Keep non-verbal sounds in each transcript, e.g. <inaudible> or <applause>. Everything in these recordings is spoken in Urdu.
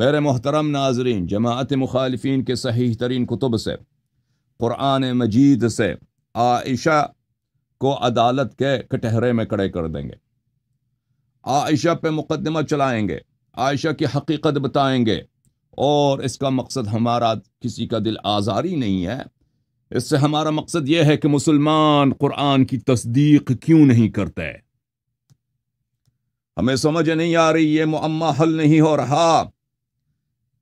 میرے محترم ناظرین جماعت مخالفین کے صحیح ترین کتب سے قرآن مجید سے عائشہ کو عدالت کے کٹہرے میں کڑے کر دیں گے عائشہ پہ مقدمہ چلائیں گے عائشہ کی حقیقت بتائیں گے اور اس کا مقصد ہمارا کسی کا دل آزاری نہیں ہے اس سے ہمارا مقصد یہ ہے کہ مسلمان قرآن کی تصدیق کیوں نہیں کرتے ہمیں سمجھ نہیں آ رہی یہ معمہ حل نہیں ہو رہا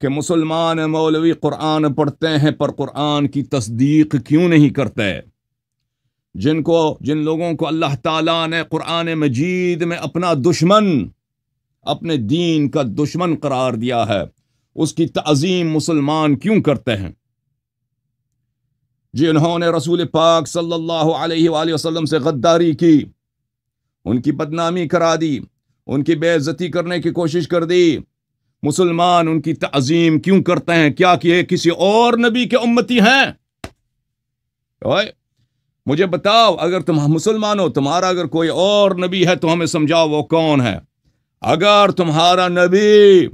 کہ مسلمان مولوی قرآن پڑھتے ہیں پر قرآن کی تصدیق کیوں نہیں کرتے جن کو جن لوگوں کو اللہ تعالیٰ نے قرآن مجید میں اپنا دشمن اپنے دین کا دشمن قرار دیا ہے اس کی تعظیم مسلمان کیوں کرتے ہیں جنہوں جی نے رسول پاک صلی اللہ علیہ وآلہ وسلم سے غداری کی ان کی بدنامی کرا دی ان کی بے عزتی کرنے کی کوشش کر دی مسلمان ان کی تعظیم کیوں کرتے ہیں کیا کہ یہ کسی اور نبی کے امتی ہیں مجھے بتاؤ اگر تم مسلمان ہو تمہارا اگر کوئی اور نبی ہے تو ہمیں سمجھاؤ وہ کون ہے اگر تمہارا نبی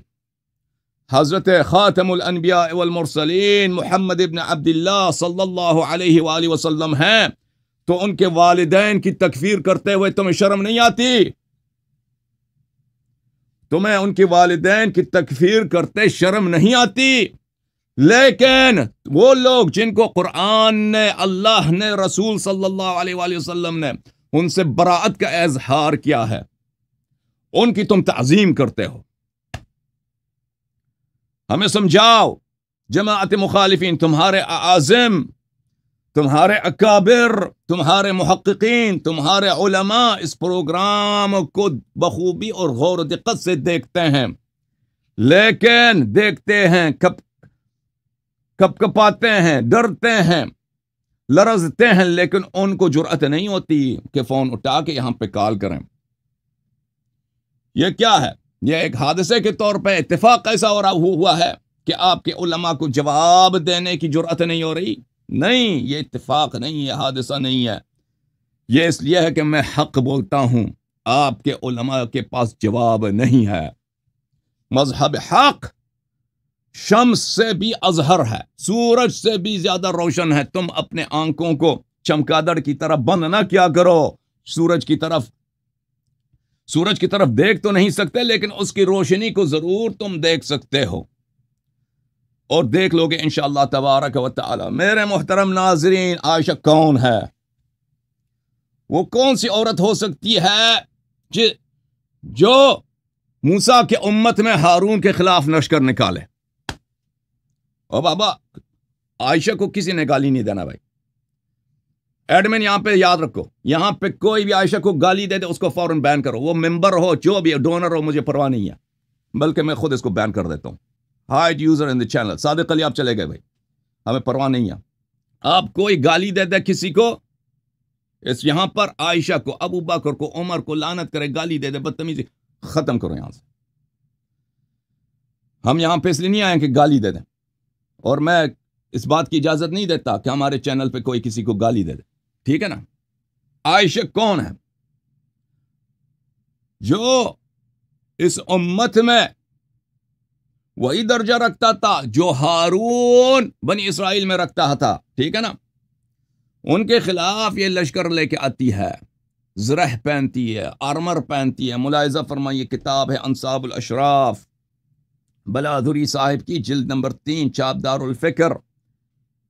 حضرت خاتم الانبیاء والمرسلین محمد ابن عبداللہ صلی اللہ علیہ وآلہ وسلم ہیں تو ان کے والدین کی تکفیر کرتے ہوئے تمہیں شرم نہیں آتی تمہیں ان کے والدین کی تکفیر کرتے شرم نہیں آتی لیکن وہ لوگ جن کو قرآن نے اللہ نے رسول صلی اللہ علیہ وآلہ وسلم نے ان سے براعت کا اظہار کیا ہے ان کی تم تعظیم کرتے ہو ہمیں سمجھاؤ جماعت مخالفین تمہارے عظم تمہارے اکابر تمہارے محققین تمہارے علماء اس پروگرام کو بخوبی اور غور و دقت سے دیکھتے ہیں لیکن دیکھتے ہیں کپ کپ کپاتے ہیں ڈرتے ہیں لرزتے ہیں لیکن ان کو جرأت نہیں ہوتی کہ فون اٹھا کے یہاں پہ کال کریں یہ کیا ہے یہ ایک حادثے کے طور پہ اتفاق ایسا ہو رہا ہوا ہے کہ آپ کے علماء کو جواب دینے کی جرأت نہیں ہو رہی نہیں یہ اتفاق نہیں ہے حادثہ نہیں ہے یہ اس لیے ہے کہ میں حق بولتا ہوں آپ کے علماء کے پاس جواب نہیں ہے مذہب حق شمس سے بھی اظہر ہے سورج سے بھی زیادہ روشن ہے تم اپنے آنکھوں کو چمکادڑ کی طرف بند نہ کیا کرو سورج کی طرف سورج کی طرف دیکھ تو نہیں سکتے لیکن اس کی روشنی کو ضرور تم دیکھ سکتے ہو اور دیکھ لو گے ان شاء اللہ تبارک و تعالی میرے محترم ناظرین عائشہ کون ہے وہ کون سی عورت ہو سکتی ہے جی، جو موسا کے امت میں ہارون کے خلاف نشکر نکالے اور بابا عائشہ کو کسی نے گالی نہیں دینا بھائی ایڈمن یہاں پہ یاد رکھو یہاں پہ کوئی بھی عائشہ کو گالی دے دے اس کو فوراً بین کرو وہ ممبر ہو جو بھی ڈونر ہو مجھے پرواہ نہیں ہے بلکہ میں خود اس کو بین کر دیتا ہوں یوزر ان چینل صادق علی آپ چلے گئے بھائی ہمیں پرواہ نہیں ہے آپ کوئی گالی دے دے کسی کو اس یہاں پر عائشہ کو ابو بکر کو عمر کو لانت کرے گالی دے دے بدتمیزی ختم کرو یہاں سے ہم یہاں پہ اس لیے نہیں آئے کہ گالی دے دیں اور میں اس بات کی اجازت نہیں دیتا کہ ہمارے چینل پہ کوئی کسی کو گالی دے دے ٹھیک ہے نا عائشہ کون ہے جو اس امت میں وہی درجہ رکھتا تھا جو ہارون بنی اسرائیل میں رکھتا تھا ٹھیک ہے نا ان کے خلاف یہ لشکر لے کے آتی ہے زرہ پہنتی ہے آرمر پہنتی ہے ملاحظہ فرما یہ کتاب ہے انصاب الاشراف بلادری صاحب کی جلد نمبر تین چاپ دار الفکر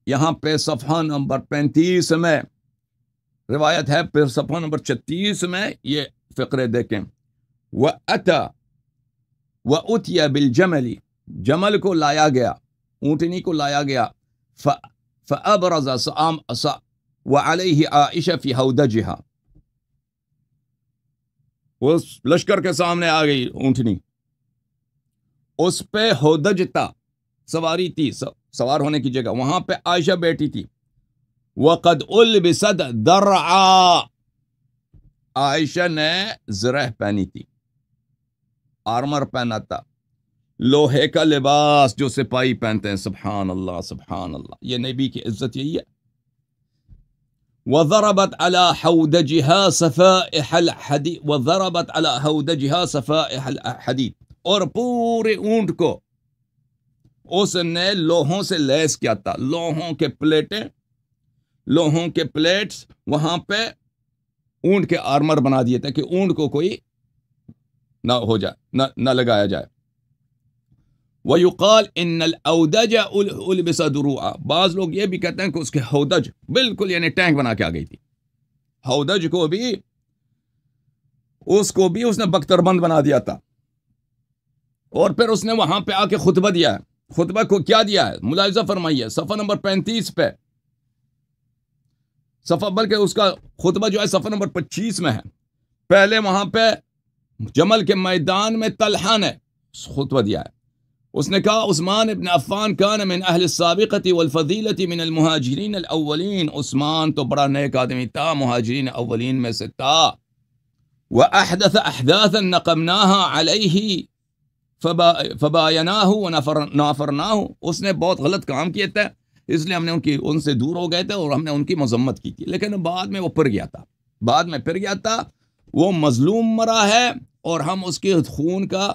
یہاں پہ صفحہ نمبر پینتیس میں روایت ہے پھر صفحہ نمبر چھتیس میں یہ فقرے دیکھیں وہ جمعلی جمل کو لایا گیا اونٹنی کو لایا گیا جہا وہ لشکر کے سامنے آ گئی اونٹنی اس پہ ہودج تھا سواری تھی سوار ہونے کی جگہ وہاں پہ عائشہ بیٹھی تھی البسد درعا عائشہ نے زرہ پہنی تھی آرمر پہنا تھا لوہے کا لباس جو سپاہی پہنتے ہیں سبحان اللہ سبحان اللہ یہ نبی کی عزت یہی ہے وضربت على حودجها صفائح الحديد وضربت على حودجها صفائح الحديد اور پورے اونٹ کو اس نے لوہوں سے لیس کیا تھا لوہوں کے پلیٹیں لوہوں کے پلیٹس وہاں پہ اونٹ کے آرمر بنا دیے تھے کہ اونٹ کو کوئی نہ ہو جائے نہ نہ لگایا جائے ان الاودج البس دروعا بعض لوگ یہ بھی کہتے ہیں کہ اس کے بالکل یعنی ٹینک بنا کے آ گئی تھی اس کو بھی اس نے بختر بند بنا دیا تھا اور پھر اس نے وہاں پہ آ کے خطبہ دیا ہے خطبہ کو کیا دیا ہے ملاحظہ فرمائیے صفحہ نمبر پینتیس پہ صفحہ بلکہ اس کا خطبہ جو ہے صفحہ نمبر پچیس میں ہے پہلے وہاں پہ جمل کے میدان میں تلحان نے خطبہ دیا ہے اس نے کہا عثمان ابن عفان کان من اہل صابقتی والفضیلت من المہاجرین الاولین عثمان تو بڑا نیک آدمی تا مہاجرین اولین میں سے تا وَأَحْدَثَ أَحْدَاثًا نَقَمْنَاهَا عَلَيْهِ علیہ فبا نافرناہ اس نے بہت غلط کام کیے تھے اس لیے ہم نے ان کی ان سے دور ہو گئے تھے اور ہم نے ان کی مذمت کی تھی لیکن بعد میں وہ پھر گیا تھا بعد میں پھر گیا تھا وہ مظلوم مرا ہے اور ہم اس کے خون کا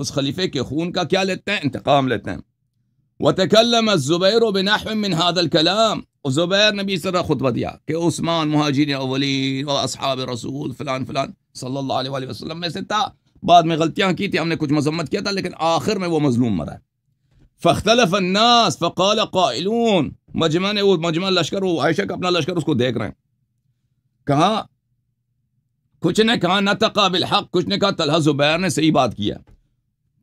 اس خلیفے کے خون کا کیا لیتے ہیں انتقام لیتے ہیں وتکلم الزبیر من هذا الکلام زبیر نبی صلی اللہ علیہ خطبہ دیا کہ عثمان مہاجرین اولین اصحاب رسول فلان فلان صلی اللہ وآلہ وسلم میں سے تھا بعد میں غلطیاں کی تھی ہم نے کچھ مذمت کیا تھا لیکن آخر میں وہ مظلوم مرا فاختلف الناس فقال قائلون مجمع نے وہ مجمع لشکر وہ عائشہ کا اپنا لشکر اس کو دیکھ رہے ہیں کہا کچھ نے کہا نہ کچھ نے کہا طلحہ زبیر نے صحیح بات کیا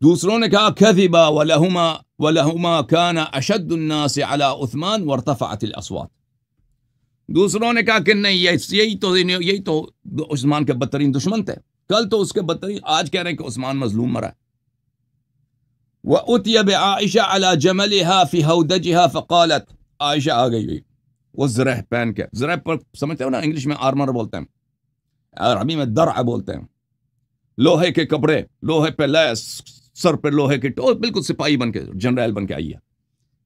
دوسروں دوسروں نے نے کہا کہا کذبا ولہما ولہما اشد الناس علی علی عثمان عثمان عثمان وارتفعت الاصوات کہ کہ نہیں یہی یہی تو تو تو کے کے کے بدترین بدترین دشمن تھے کل اس آج کہہ رہے ہیں مظلوم مرا عائشہ عائشہ جملها فی فقالت آ گئی وہ زرہ زرہ پہن پر سمجھتے ہو نا انگلش میں آرمر بولتے ہیں عربی میں درع بولتے ہیں لوہے کے کپڑے لوہے پہ لیس سر پر لوہے کے ٹو بالکل سپاہی بن کے جنرل بن کے آئی ہے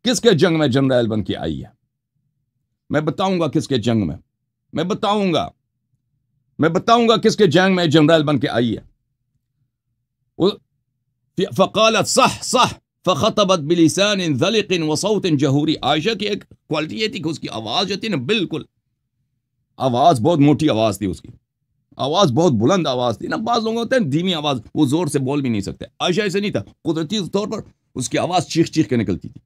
کس کے جنگ میں جنرل بن کے آئی ہے میں بتاؤں گا کس کے جنگ میں میں بتاؤں گا میں بتاؤں گا کس کے جنگ میں جنرل بن کے آئی ہے فقالت صح صح فخطبت بلسان ذلق وصوت جہوری عائشہ کی ایک کوالٹی یہ تھی کہ اس کی آواز جو تھی نا بالکل آواز بہت موٹی آواز تھی اس کی آواز بہت بلند آواز تھی نا بعض لوگ ہوتے ہیں دھیمی آواز وہ زور سے بول بھی نہیں سکتے ایسے نہیں تھا قدرتی طور پر اس کی آواز چیخ چیخ کے نکلتی تھی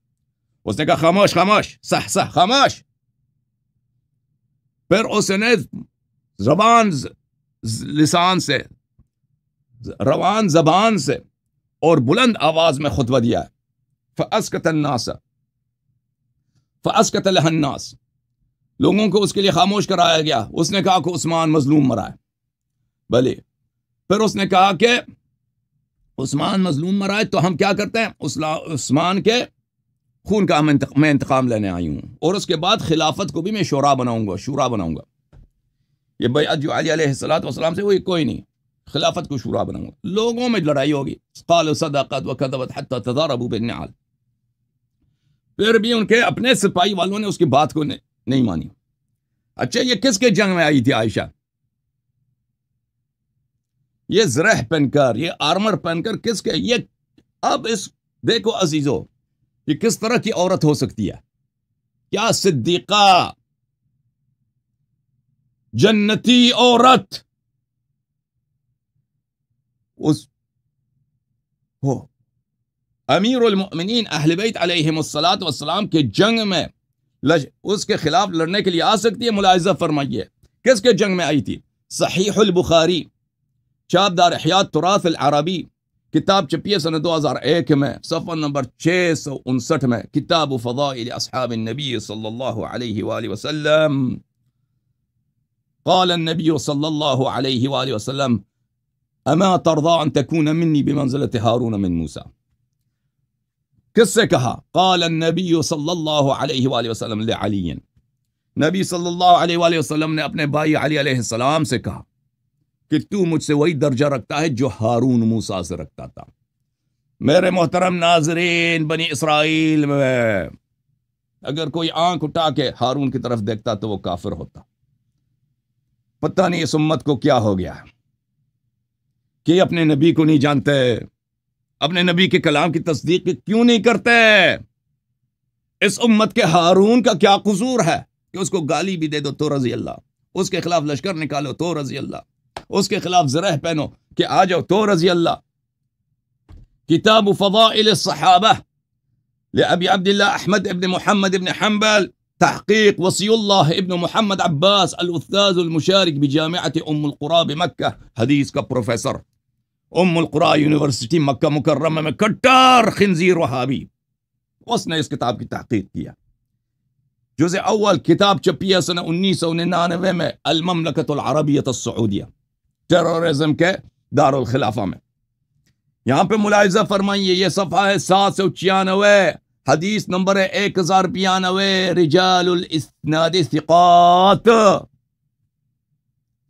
اس نے کہا خاموش خاموش خاموش سہ سہ پھر اس نے زبان زبان لسان سے سے روان اور بلند آواز میں خطبہ دیا ہے الناس لوگوں کو اس کے لیے خاموش کرایا گیا اس نے کہا کہ عثمان مظلوم مرا ہے بھلے پھر اس نے کہا کہ عثمان مظلوم مرائے تو ہم کیا کرتے ہیں عثمان کے خون کا میں انتقام لینے آئی ہوں اور اس کے بعد خلافت کو بھی میں شعرا بناؤں گا شورا بناؤں گا یہ بھائی علی علیہ السلاۃ وسلام سے وہی کوئی نہیں خلافت کو شعرا بناؤں گا لوگوں میں لڑائی ہوگی قال صداقت و ابو بن نعال پھر بھی ان کے اپنے سپاہی والوں نے اس کی بات کو نہیں مانی اچھا یہ کس کے جنگ میں آئی تھی عائشہ یہ زرہ پہن کر یہ آرمر پہن کر کس کے یہ اب اس دیکھو عزیزو یہ کس طرح کی عورت ہو سکتی ہے کیا صدیقہ جنتی عورت اس ہو امیر المؤمنین اہل بیت علیہ السلام کے جنگ میں اس کے خلاف لڑنے کے لیے آ سکتی ہے ملاحظہ فرمائیے کس کے جنگ میں آئی تھی صحیح البخاری شاب دار إحياء تراث العربي كتاب چھپی ہے 2001 میں صفحہ نمبر 659 میں کتاب فضائل اصحاب النبي صلى الله عليه وآله وسلم قال النبي صلى الله عليه وآله وسلم أما ترضى أن تكون مني بمنزلة هارون من موسى قصة قال النبي صلى الله عليه وآله وسلم لعلي نبي صلى الله عليه وآله وسلم نے اپنے بھائی علی علیہ السلام سے کہا کہ تو مجھ سے وہی درجہ رکھتا ہے جو ہارون موسا سے رکھتا تھا میرے محترم ناظرین بنی اسرائیل میں اگر کوئی آنکھ اٹھا کے ہارون کی طرف دیکھتا تو وہ کافر ہوتا پتہ نہیں اس امت کو کیا ہو گیا کہ اپنے نبی کو نہیں جانتے اپنے نبی کے کلام کی تصدیق کیوں نہیں کرتے اس امت کے ہارون کا کیا قصور ہے کہ اس کو گالی بھی دے دو تو رضی اللہ اس کے خلاف لشکر نکالو تو رضی اللہ उसके खिलाफ जरह पहनो कि आ जाओ तो रजी अल्लाह किताब फضائل الصحابة لأبي عبد الله أحمد بن محمد بن حنبل تحقيق وصي الله ابن محمد عباس الأستاذ المشارك بجامعة أم القرى بمكة حديث كبروفيسور أم القرى यूनिवर्सिटी مكه مكرمه में कट्टर खिंजीर वहाबी उसने اس کتاب کی تحقیق کیا جزء أول كتاب شبيه سنة 1999 المملكة العربية السعودية کے الخلافہ میں یہاں پہ ملاحظہ فرمائیے یہ صفحہ ہے سات سو چھیانوے حدیث نمبر ہے ایک ہزار پیانوے ثقات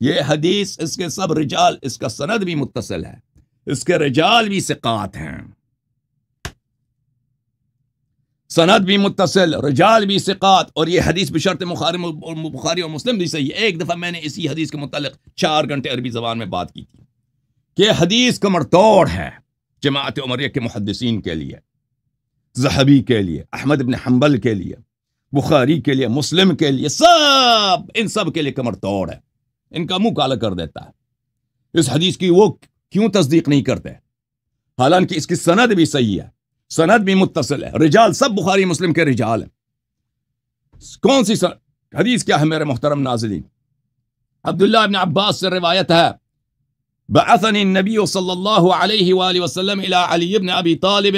یہ حدیث اس کے سب رجال اس کا سند بھی متصل ہے اس کے رجال بھی ثقات ہیں سند بھی متصل رجال بھی سقات اور یہ حدیث بشرط بخار بخاری اور مسلم بھی صحیح ایک دفعہ میں نے اسی حدیث کے متعلق چار گھنٹے عربی زبان میں بات کی تھی کہ حدیث کمر توڑ ہے جماعت عمریہ کے محدثین کے لیے زہبی کے لیے احمد ابن حنبل کے لیے بخاری کے لیے مسلم کے لیے سب ان سب کے لیے کمر توڑ ہے ان کا منہ کالا کر دیتا ہے اس حدیث کی وہ کیوں تصدیق نہیں کرتے حالانکہ اس کی سند بھی صحیح ہے سند بھی متصل ہے رجال سب بخاری مسلم کے رجال ہیں کون سی سن... حدیث کیا ہے میرے محترم ناظرین عبداللہ ابن عباس سے روایت ہے بعثنی النبی صلی اللہ علیہ وآلہ وسلم الى علی ابن ابی طالب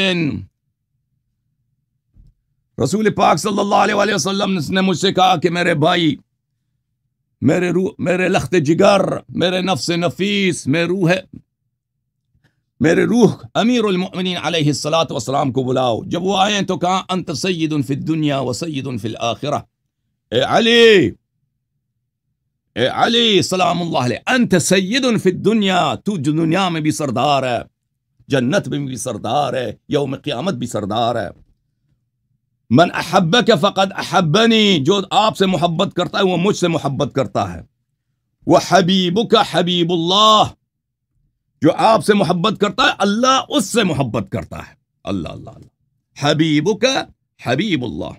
رسول پاک صلی اللہ علیہ وآلہ وسلم نے مجھ سے کہا کہ میرے بھائی میرے, روح, میرے لخت جگر میرے نفس نفیس میرے روح میرے روح امیر المؤمنین علیہ السلاۃ و کو بلاؤ جب وہ آئے تو کہاں انت سید الفط دنیا الآخرہ اے علی اے علی سلام اللہ علیہ انت سید الفط دنیا تج دنیا میں بھی سردار ہے جنت میں بھی سردار ہے یوم قیامت بھی سردار ہے من احبک فقد احبنی جو آپ سے محبت کرتا ہے وہ مجھ سے محبت کرتا ہے وہ حبیب کا حبیب اللہ جو آپ سے محبت کرتا ہے اللہ اس سے محبت کرتا ہے اللہ اللہ اللہ حبیب کا حبیب اللہ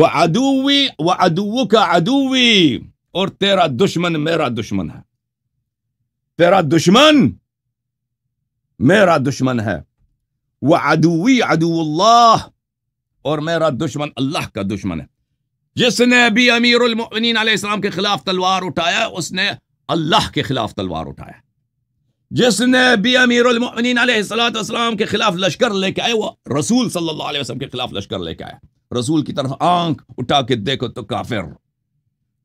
وہ ادوی و ادو کا ادوی اور تیرا دشمن میرا دشمن ہے تیرا دشمن میرا دشمن ہے وہ ادوی ادو اللہ اور میرا دشمن اللہ کا دشمن ہے جس نے بھی امیر المؤمنین علیہ السلام کے خلاف تلوار اٹھایا اس نے اللہ کے خلاف تلوار اٹھایا جس نے بی امیر المؤمنین علیہ صلاحم کے خلاف لشکر لے کے آئے وہ رسول صلی اللہ علیہ وسلم کے خلاف لشکر لے کے آئے رسول کی طرف آنکھ اٹھا کے دیکھو تو کافر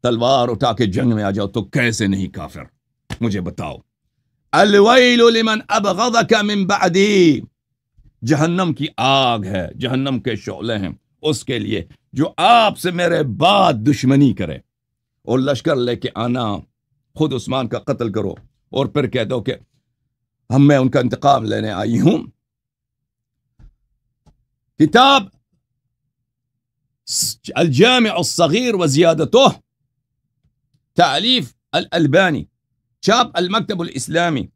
تلوار اٹھا کے جنگ میں آ جاؤ تو کیسے نہیں کافر مجھے بتاؤ الویل لمن من بعدی جہنم کی آگ ہے جہنم کے شعلے ہیں اس کے لیے جو آپ سے میرے بعد دشمنی کرے اور لشکر لے کے آنا خود عثمان کا قتل کرو اور پھر کہہ دو کہ ہم میں ان کا انتقام لینے آئی ہوں کتاب الجامع الصغير وزيادته تعليف الألباني شاب المكتب الإسلامي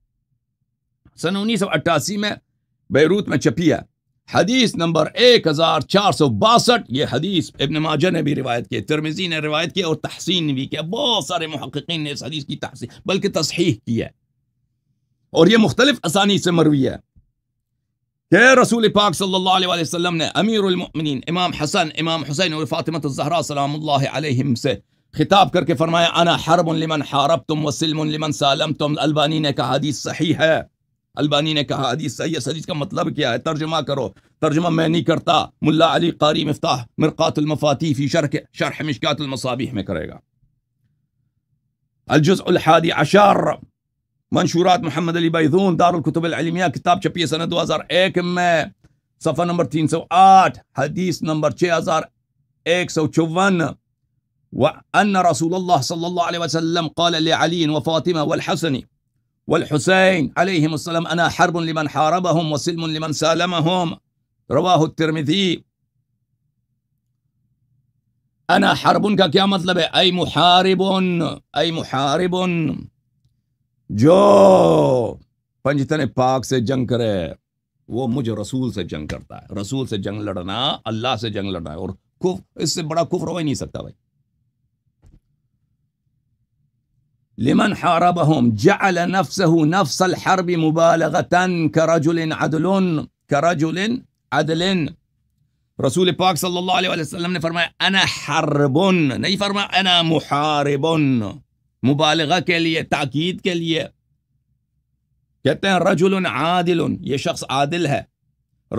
سنة 1988 بيروت ما شبيه حديث نمبر اي كزار تشارس باسر يه حديث ابن ماجه نبي روايت كي ترمزي نبي روايت كي او تحسين بي كي بو سار محققين نفس حديث كي تحسين بل كي تصحيح كي اور یہ مختلف اسانی سے مروی ہے کہ رسول پاک صلی اللہ علیہ وسلم نے امیر المؤمنین امام حسن امام حسین اور الزہرا سلام اللہ علیہم سے خطاب کر کے فرمایا انا حرب لمن لمن وسلم البانی نے کہا حدیث صحیح ہے البانی نے کہا حدیث صحیح ہے حدیث کا مطلب کیا ہے ترجمہ کرو ترجمہ میں نہیں کرتا ملا علی قاری مفتاح مرقات المفاتی فی شرح شرح مشکات المصابیح میں کرے گا الجزء الحادی عشار منشورات محمد علي बैदून دار الكتب العلميه كتاب شبيه سنه सन 2001 صفحه نمبر 308 حديث نمبر 6154 وأن رسول الله صلى الله عليه وسلم قال لعلي وفاطمة والحسن والحسين عليهم السلام أنا حرب لمن حاربهم وسلم لمن سالمهم رواه الترمذي أنا حرب का يا مطلب أي محارب أي محارب जो पंजतन पाक से जंग करे वो मुझे रसूल से जंग करता है रसूल से जंग लड़ना अल्लाह से जंग लड़ना है और اس سے بڑا کفر हो ही नहीं सकता भाई لمن حاربهم جعل نفسه نفس الحرب مبالغة كرجل عدل كرجل عدل رسول پاک صلی اللہ علیہ وسلم نے فرمایا انا حرب نہیں فرمایا انا محارب مبالغہ کے لیے تاکید کے لیے کہتے ہیں رج عادل یہ شخص عادل ہے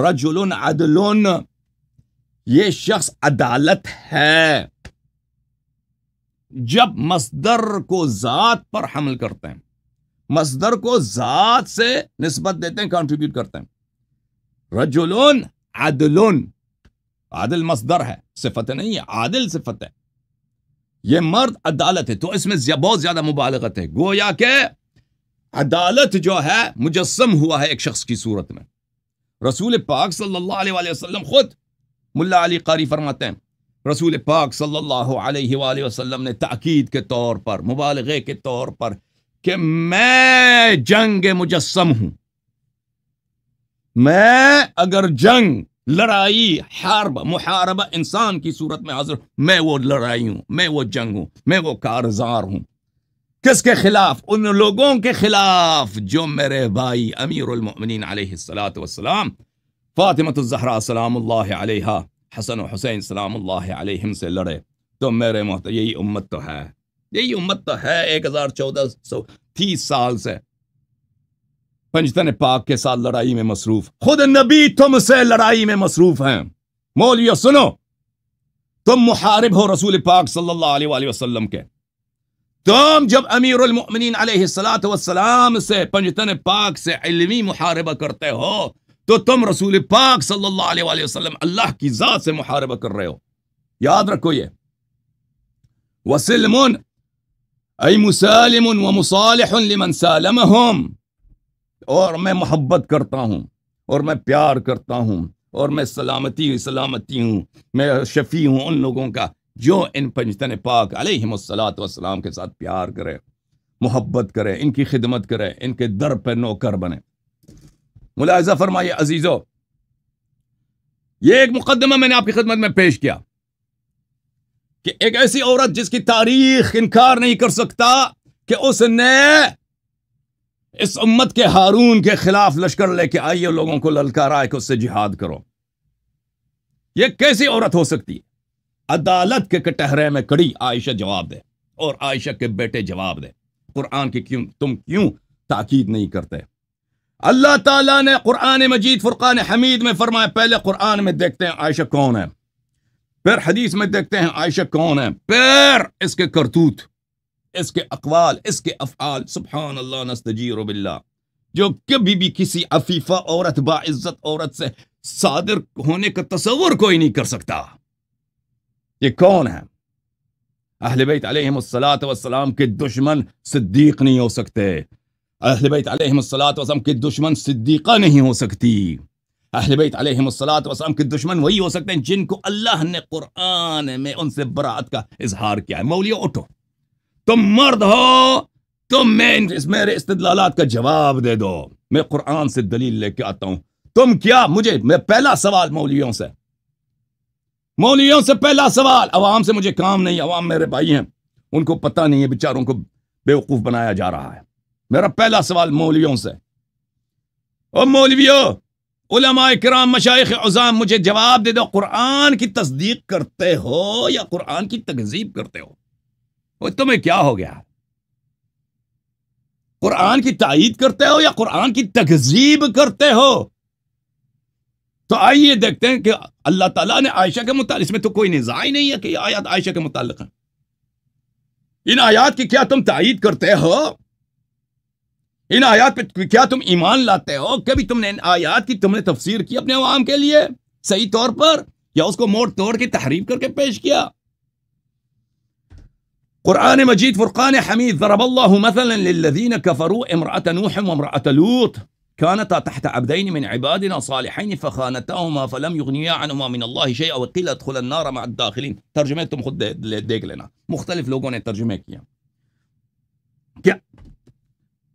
رج عدل یہ شخص عدالت ہے جب مصدر کو ذات پر حمل کرتے ہیں مصدر کو ذات سے نسبت دیتے ہیں کانٹریبیوٹ کرتے ہیں رج عدلون عدل عادل مصدر ہے صفت نہیں ہے عادل صفت ہے یہ مرد عدالت ہے تو اس میں بہت زیادہ مبالغت ہے گویا کہ عدالت جو ہے مجسم ہوا ہے ایک شخص کی صورت میں رسول پاک صلی اللہ علیہ وسلم خود ملا علی قاری فرماتے ہیں رسول پاک صلی اللہ علیہ وآلہ وسلم نے تاکید کے طور پر مبالغے کے طور پر کہ میں جنگ مجسم ہوں میں اگر جنگ لڑائی حرب محاربہ انسان کی صورت میں حاضر میں وہ لڑائی ہوں میں وہ جنگ ہوں میں وہ کارزار ہوں کس کے خلاف ان لوگوں کے خلاف جو میرے بھائی امیر المؤمنین علیہ السلاۃ وسلام فاطمۃ سلام اللہ علیہ حسن و حسین سلام اللہ علیہ سے لڑے تو میرے محت یہی امت تو ہے یہی امت تو ہے ایک ہزار چودہ سو تیس سال سے پنجتن پاک کے ساتھ لڑائی میں مصروف خود نبی تم سے لڑائی میں مصروف ہیں مولیا سنو تم محارب ہو رسول پاک صلی اللہ علیہ وآلہ وسلم کے تم جب امیر المؤمنین علیہ سلاۃ وسلام سے پنجتن پاک سے علمی محاربہ کرتے ہو تو تم رسول پاک صلی اللہ علیہ وآلہ وسلم اللہ کی ذات سے محاربہ کر رہے ہو یاد رکھو یہ اور میں محبت کرتا ہوں اور میں پیار کرتا ہوں اور میں سلامتی سلامتی ہوں میں شفیع ہوں ان لوگوں کا جو ان پنجتن پاک علیہ و سلاۃ وسلام کے ساتھ پیار کرے محبت کرے ان کی خدمت کرے ان کے در پہ نوکر بنے ملاحظہ فرمائیے عزیزو یہ ایک مقدمہ میں نے آپ کی خدمت میں پیش کیا کہ ایک ایسی عورت جس کی تاریخ انکار نہیں کر سکتا کہ اس نے اس امت کے ہارون کے خلاف لشکر لے کے آئیے لوگوں کو للکارا کہ اس سے جہاد کرو یہ کیسی عورت ہو سکتی عدالت کے کٹہرے میں کڑی عائشہ جواب دے اور عائشہ کے بیٹے جواب دے قرآن کی کیوں تم کیوں تاکید نہیں کرتے اللہ تعالیٰ نے قرآن مجید فرقان حمید میں فرمایا پہلے قرآن میں دیکھتے ہیں عائشہ کون ہے پھر حدیث میں دیکھتے ہیں عائشہ کون ہے پھر اس کے کرتوت اس کے اقوال اس کے افعال سبحان اللہ نستجیر باللہ جو کبھی بھی کسی عفیفہ عورت با عزت عورت سے صادر ہونے کا تصور کوئی نہیں کر سکتا یہ کون ہے اہل بیت کے دشمن صدیق نہیں ہو سکتے اہل بیت علیہ دشمن صدیقہ نہیں ہو سکتی اہل بیت علیہ کے دشمن وہی ہو سکتے ہیں جن کو اللہ نے قرآن میں ان سے برات کا اظہار کیا ہے مولیا اٹھو تم مرد ہو تم میں میرے استدلالات کا جواب دے دو میں قرآن سے دلیل لے کے آتا ہوں تم کیا مجھے میں پہلا سوال مولویوں سے مولویوں سے پہلا سوال عوام سے مجھے کام نہیں عوام میرے بھائی ہیں ان کو پتہ نہیں ہے بیچاروں کو بے وقوف بنایا جا رہا ہے میرا پہلا سوال مولویوں سے او مولویو علماء کرام مشاہق عظام مجھے جواب دے دو قرآن کی تصدیق کرتے ہو یا قرآن کی تہذیب کرتے ہو تمہیں کیا ہو گیا قرآن کی تائید کرتے ہو یا قرآن کی تکذیب کرتے ہو تو آئیے دیکھتے ہیں کہ اللہ تعالیٰ نے عائشہ کے متعلق اس میں تو کوئی نظائی ہی نہیں ہے کہ یہ آیات عائشہ کے متعلق ہیں ان آیات کی کیا تم تائید کرتے ہو ان آیات پہ کیا تم ایمان لاتے ہو کبھی تم نے ان آیات کی تم نے تفسیر کی اپنے عوام کے لیے صحیح طور پر یا اس کو موڑ توڑ کے تحریف کر کے پیش کیا قرآن مجيد فرقان حميد ضرب الله مثلا للذين كفروا امرأة نوح وامرأة لوط كانتا تحت عبدين من عبادنا صالحين فخانتاهما فلم يغنيا عنهما من الله شيئا وقيل ادخل النار مع الداخلين ترجمتهم خد ديك لنا مختلف لوگوں نے ترجمه کیا کیا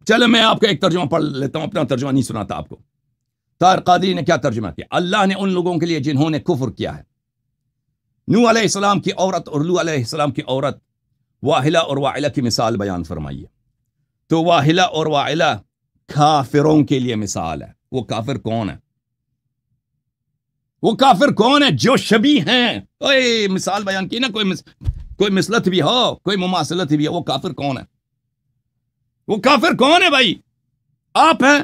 چلے میں آپ کو ایک ترجمہ پڑھ لیتا ہوں اپنا ترجمہ نہیں سناتا آپ کو تار قادری نے کیا ترجمہ کیا اللہ نے ان لوگوں کے لیے جنہوں نے کفر کیا ہے نو علیہ السلام کی عورت اور لو علیہ السلام کی عورت واہلہ اور واہلہ کی مثال بیان فرمائیے تو واہلہ اور کافروں کے لیے مثال ہے وہ کافر کون ہے وہ کافر کون ہے جو شبی ہیں اے مثال بیان کی نا کوئی کوئی مثلت بھی ہو کوئی مماثلت بھی ہو وہ کافر کون ہے وہ کافر کون ہے بھائی آپ ہیں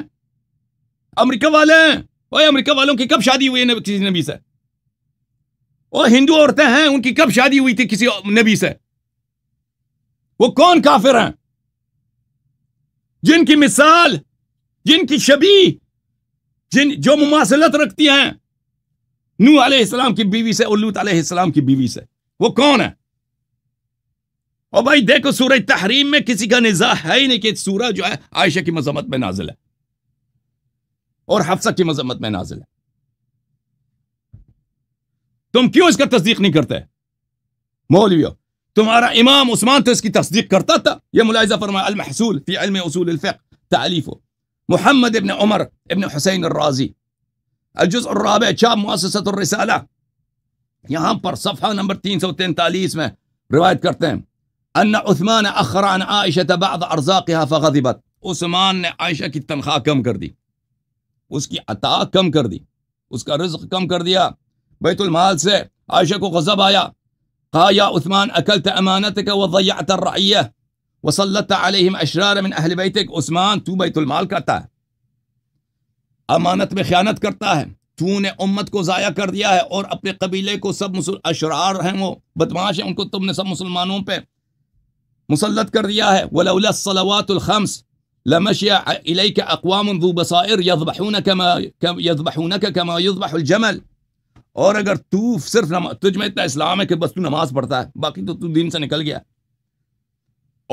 امریکہ والے ہیں امریکہ والوں کی کب شادی ہوئی ہے کسی نبی سے وہ ہندو عورتیں ہیں ان کی کب شادی ہوئی تھی کسی نبی سے وہ کون کافر ہیں جن کی مثال جن کی شبی جن جو مماثلت رکھتی ہیں نو علیہ السلام کی بیوی سے الوت علیہ السلام کی بیوی سے وہ کون ہے اور بھائی دیکھو سورج تحریم میں کسی کا نظاہ ہے ہی نہیں کہ سورج جو ہے عائشہ کی مذمت میں نازل ہے اور حفصہ کی مذمت میں نازل ہے تم کیوں اس کا تصدیق نہیں کرتے مولویو تمہارا امام عثمان تو اس کی تصدیق کرتا تھا یہ ملاحظہ فرمایا المحصول فی علم اصول الفق تعلیف محمد ابن عمر ابن حسین الرازی الجزء الرابع چاپ مؤسسۃ الرسالہ یہاں پر صفحہ نمبر تین سو تینتالیس میں روایت کرتے ہیں ان عثمان اخر عن عائشہ بعض ارزاقها فغضبت عثمان نے عائشہ کی تنخواہ کم کر دی اس کی عطا کم کر دی اس کا رزق کم کر دیا بیت المال سے عائشہ کو غضب آیا قال يا عثمان أكلت أمانتك وضيعت الرعية وسلطت عليهم أشرار من أهل بيتك عثمان تو بيت المال كرتا امانت میں خیانت کرتا ہے تو نے امت کو ضائع کر دیا ہے اور اپنے قبیلے کو سب اشرار ہیں وہ بدماش ہیں ان کو تم نے سب مسلمانوں پہ مسلط کر دیا ہے ولولا الصلوات الخمس لمشي إليك أقوام ذو بصائر يذبحونك كما يذبحونك كما يذبح الجمل اور اگر تو صرف نماز تجھ میں اتنا اسلام ہے کہ بس تو نماز پڑھتا ہے باقی تو تو دین سے نکل گیا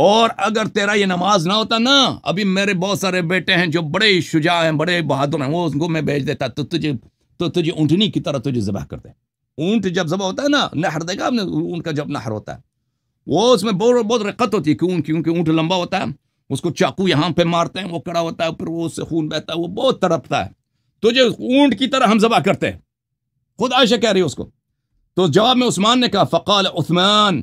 اور اگر تیرا یہ نماز نہ ہوتا نا ابھی میرے بہت سارے بیٹے ہیں جو بڑے شجاع ہیں بڑے بہادر ہیں وہ ان کو میں بھیج دیتا تو تجھے تو تجھے اونٹنی کی طرح تجھے ذبح کرتے دے اونٹ جب ذبح ہوتا ہے نا نہر دے گا اونٹ کا جب نہر ہوتا ہے وہ اس میں بہت بہت رقت ہوتی ہے کہ اونٹ لمبا ہوتا ہے اس کو چاقو یہاں پہ مارتے ہیں وہ کڑا ہوتا ہے پھر وہ اس سے خون بہتا ہے وہ بہت تڑپتا ہے تجھے اونٹ کی طرح ہم ذبح کرتے ہیں خود عائشہ کہہ رہی ہے اس کو تو جواب میں عثمان نے کہا فقال عثمان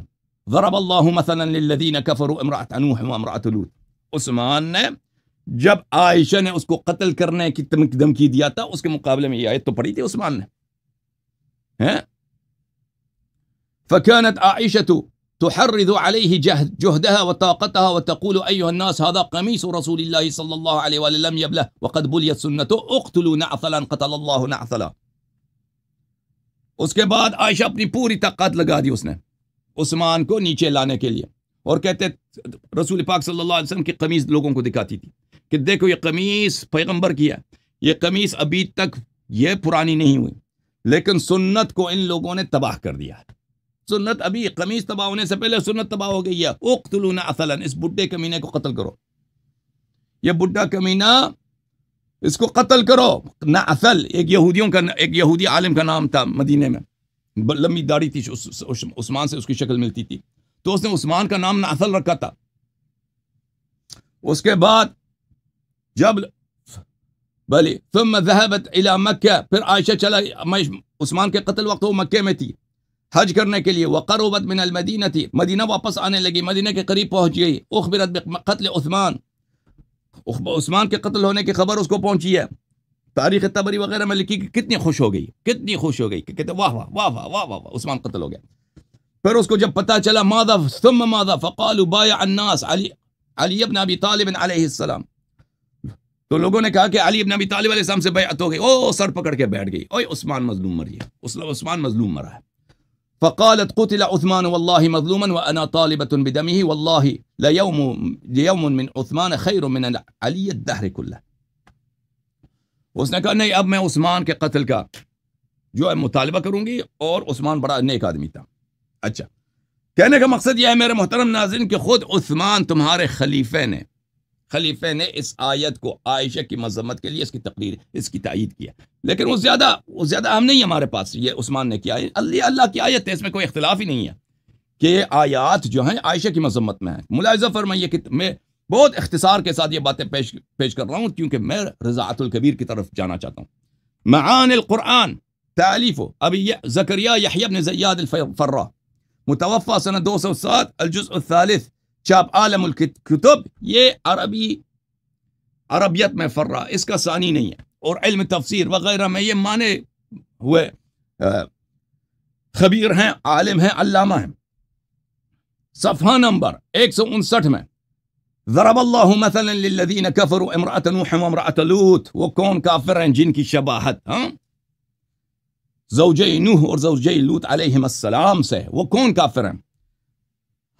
ضرب الله مثلا للذين كفروا امراه نوح وامراه لوط عثمان نے جب عائشہ نے اس کو قتل کرنے کی دھمکی دیا تھا اس کے مقابلے میں یہ ایت تو پڑھی تھی عثمان نے ہیں فكانت عائشة تحرض عليه جهدها وطاقتها وتقول أيها الناس هذا قميص رسول الله صلى الله عليه وآله لم يبله وقد بليت سنته اقتلوا نعثلا قتل الله نعثلا اس کے بعد عائشہ اپنی پوری طاقت لگا دی اس نے عثمان کو نیچے لانے کے لیے اور کہتے رسول پاک صلی اللہ علیہ وسلم کی قمیض لوگوں کو دکھاتی تھی کہ دیکھو یہ قمیض پیغمبر کی ہے یہ قمیض ابھی تک یہ پرانی نہیں ہوئی لیکن سنت کو ان لوگوں نے تباہ کر دیا سنت ابھی قمیض تباہ ہونے سے پہلے سنت تباہ ہو گئی ہے اوکھ تلون اس بڈھے کمینے کو قتل کرو یہ بڈھا کمینہ اس کو قتل کرو نہ اصل ایک یہودیوں کا ایک یہودی عالم کا نام تھا مدینے میں لمبی داڑھی تھی عثمان سے اس کی شکل ملتی تھی تو اس نے عثمان کا نام نہ اصل رکھا تھا اس کے بعد جب بھلی مکہ پھر عائشہ چلا عثمان کے قتل وقت وہ مکے میں تھی حج کرنے کے لیے وقربت من المدینہ تھی مدینہ واپس آنے لگی مدینہ کے قریب پہنچ گئی اخبرت قتل عثمان عثمان کے قتل ہونے کی خبر اس کو پہنچی ہے تاریخ تبری وغیرہ میں لکھی کہ کتنی خوش ہو گئی کتنی خوش ہو گئی کہ کہتے واہ واہ واہ واہ واہ واہ عثمان قتل ہو گیا پھر اس کو جب پتہ چلا مادہ ثم مادہ فقال طالب علیہ السلام تو لوگوں نے کہا کہ علی ابن ابی طالب علیہ السلام سے بیعت ہو گئی او سر پکڑ کے بیٹھ گئی اوئے عثمان مظلوم مر گیا عثمان مظلوم مرا ہے فقالت قتل عثمان والله مظلوما وأنا طالبة بدمه والله ليوم يوم من عثمان خير من علي الدهر كله उसने कहा नहीं अब मैं उस्मान के कत्ल का जो है मुतालबा करूंगी और उस्मान बड़ा नेक आदमी था अच्छा कहने का मकसद यह है मेरे मोहतरम नाजिन कि खुद उस्मान तुम्हारे खलीफे ने خلیفے نے اس آیت کو عائشہ کی مذمت کے لیے اس کی تقریر اس کی تائید کیا لیکن وہ زیادہ وہ زیادہ اہم نہیں ہمارے پاس یہ عثمان نے کیا اللہ اللہ کی آیت ہے اس میں کوئی اختلاف ہی نہیں ہے کہ یہ آیات جو ہیں عائشہ کی مذمت میں ملاحظہ فرمائیے کہ یہ بہت اختصار کے ساتھ یہ باتیں پیش پیش کر رہا ہوں کیونکہ میں رضاعت القبیر کی طرف جانا چاہتا ہوں معان القرآن تعلیف یہ زکریہ یحیب نے فرہ متوفہ دو سو سات الجز الثالث چاپ عالم الکتب یہ عربی عربیت میں فر رہا اس کا ثانی نہیں ہے اور علم تفسیر وغیرہ میں یہ مانے ہوئے خبیر ہیں عالم ہیں علامہ ہیں صفحہ نمبر ایک سو انسٹھ میں ذرب اللہ مثلا للذین کفروا نوح و لوت وہ کون کافر ہیں جن کی شباہت ہاں نوح اور زوجہ لوت علیہم السلام سے وہ کون کافر ہیں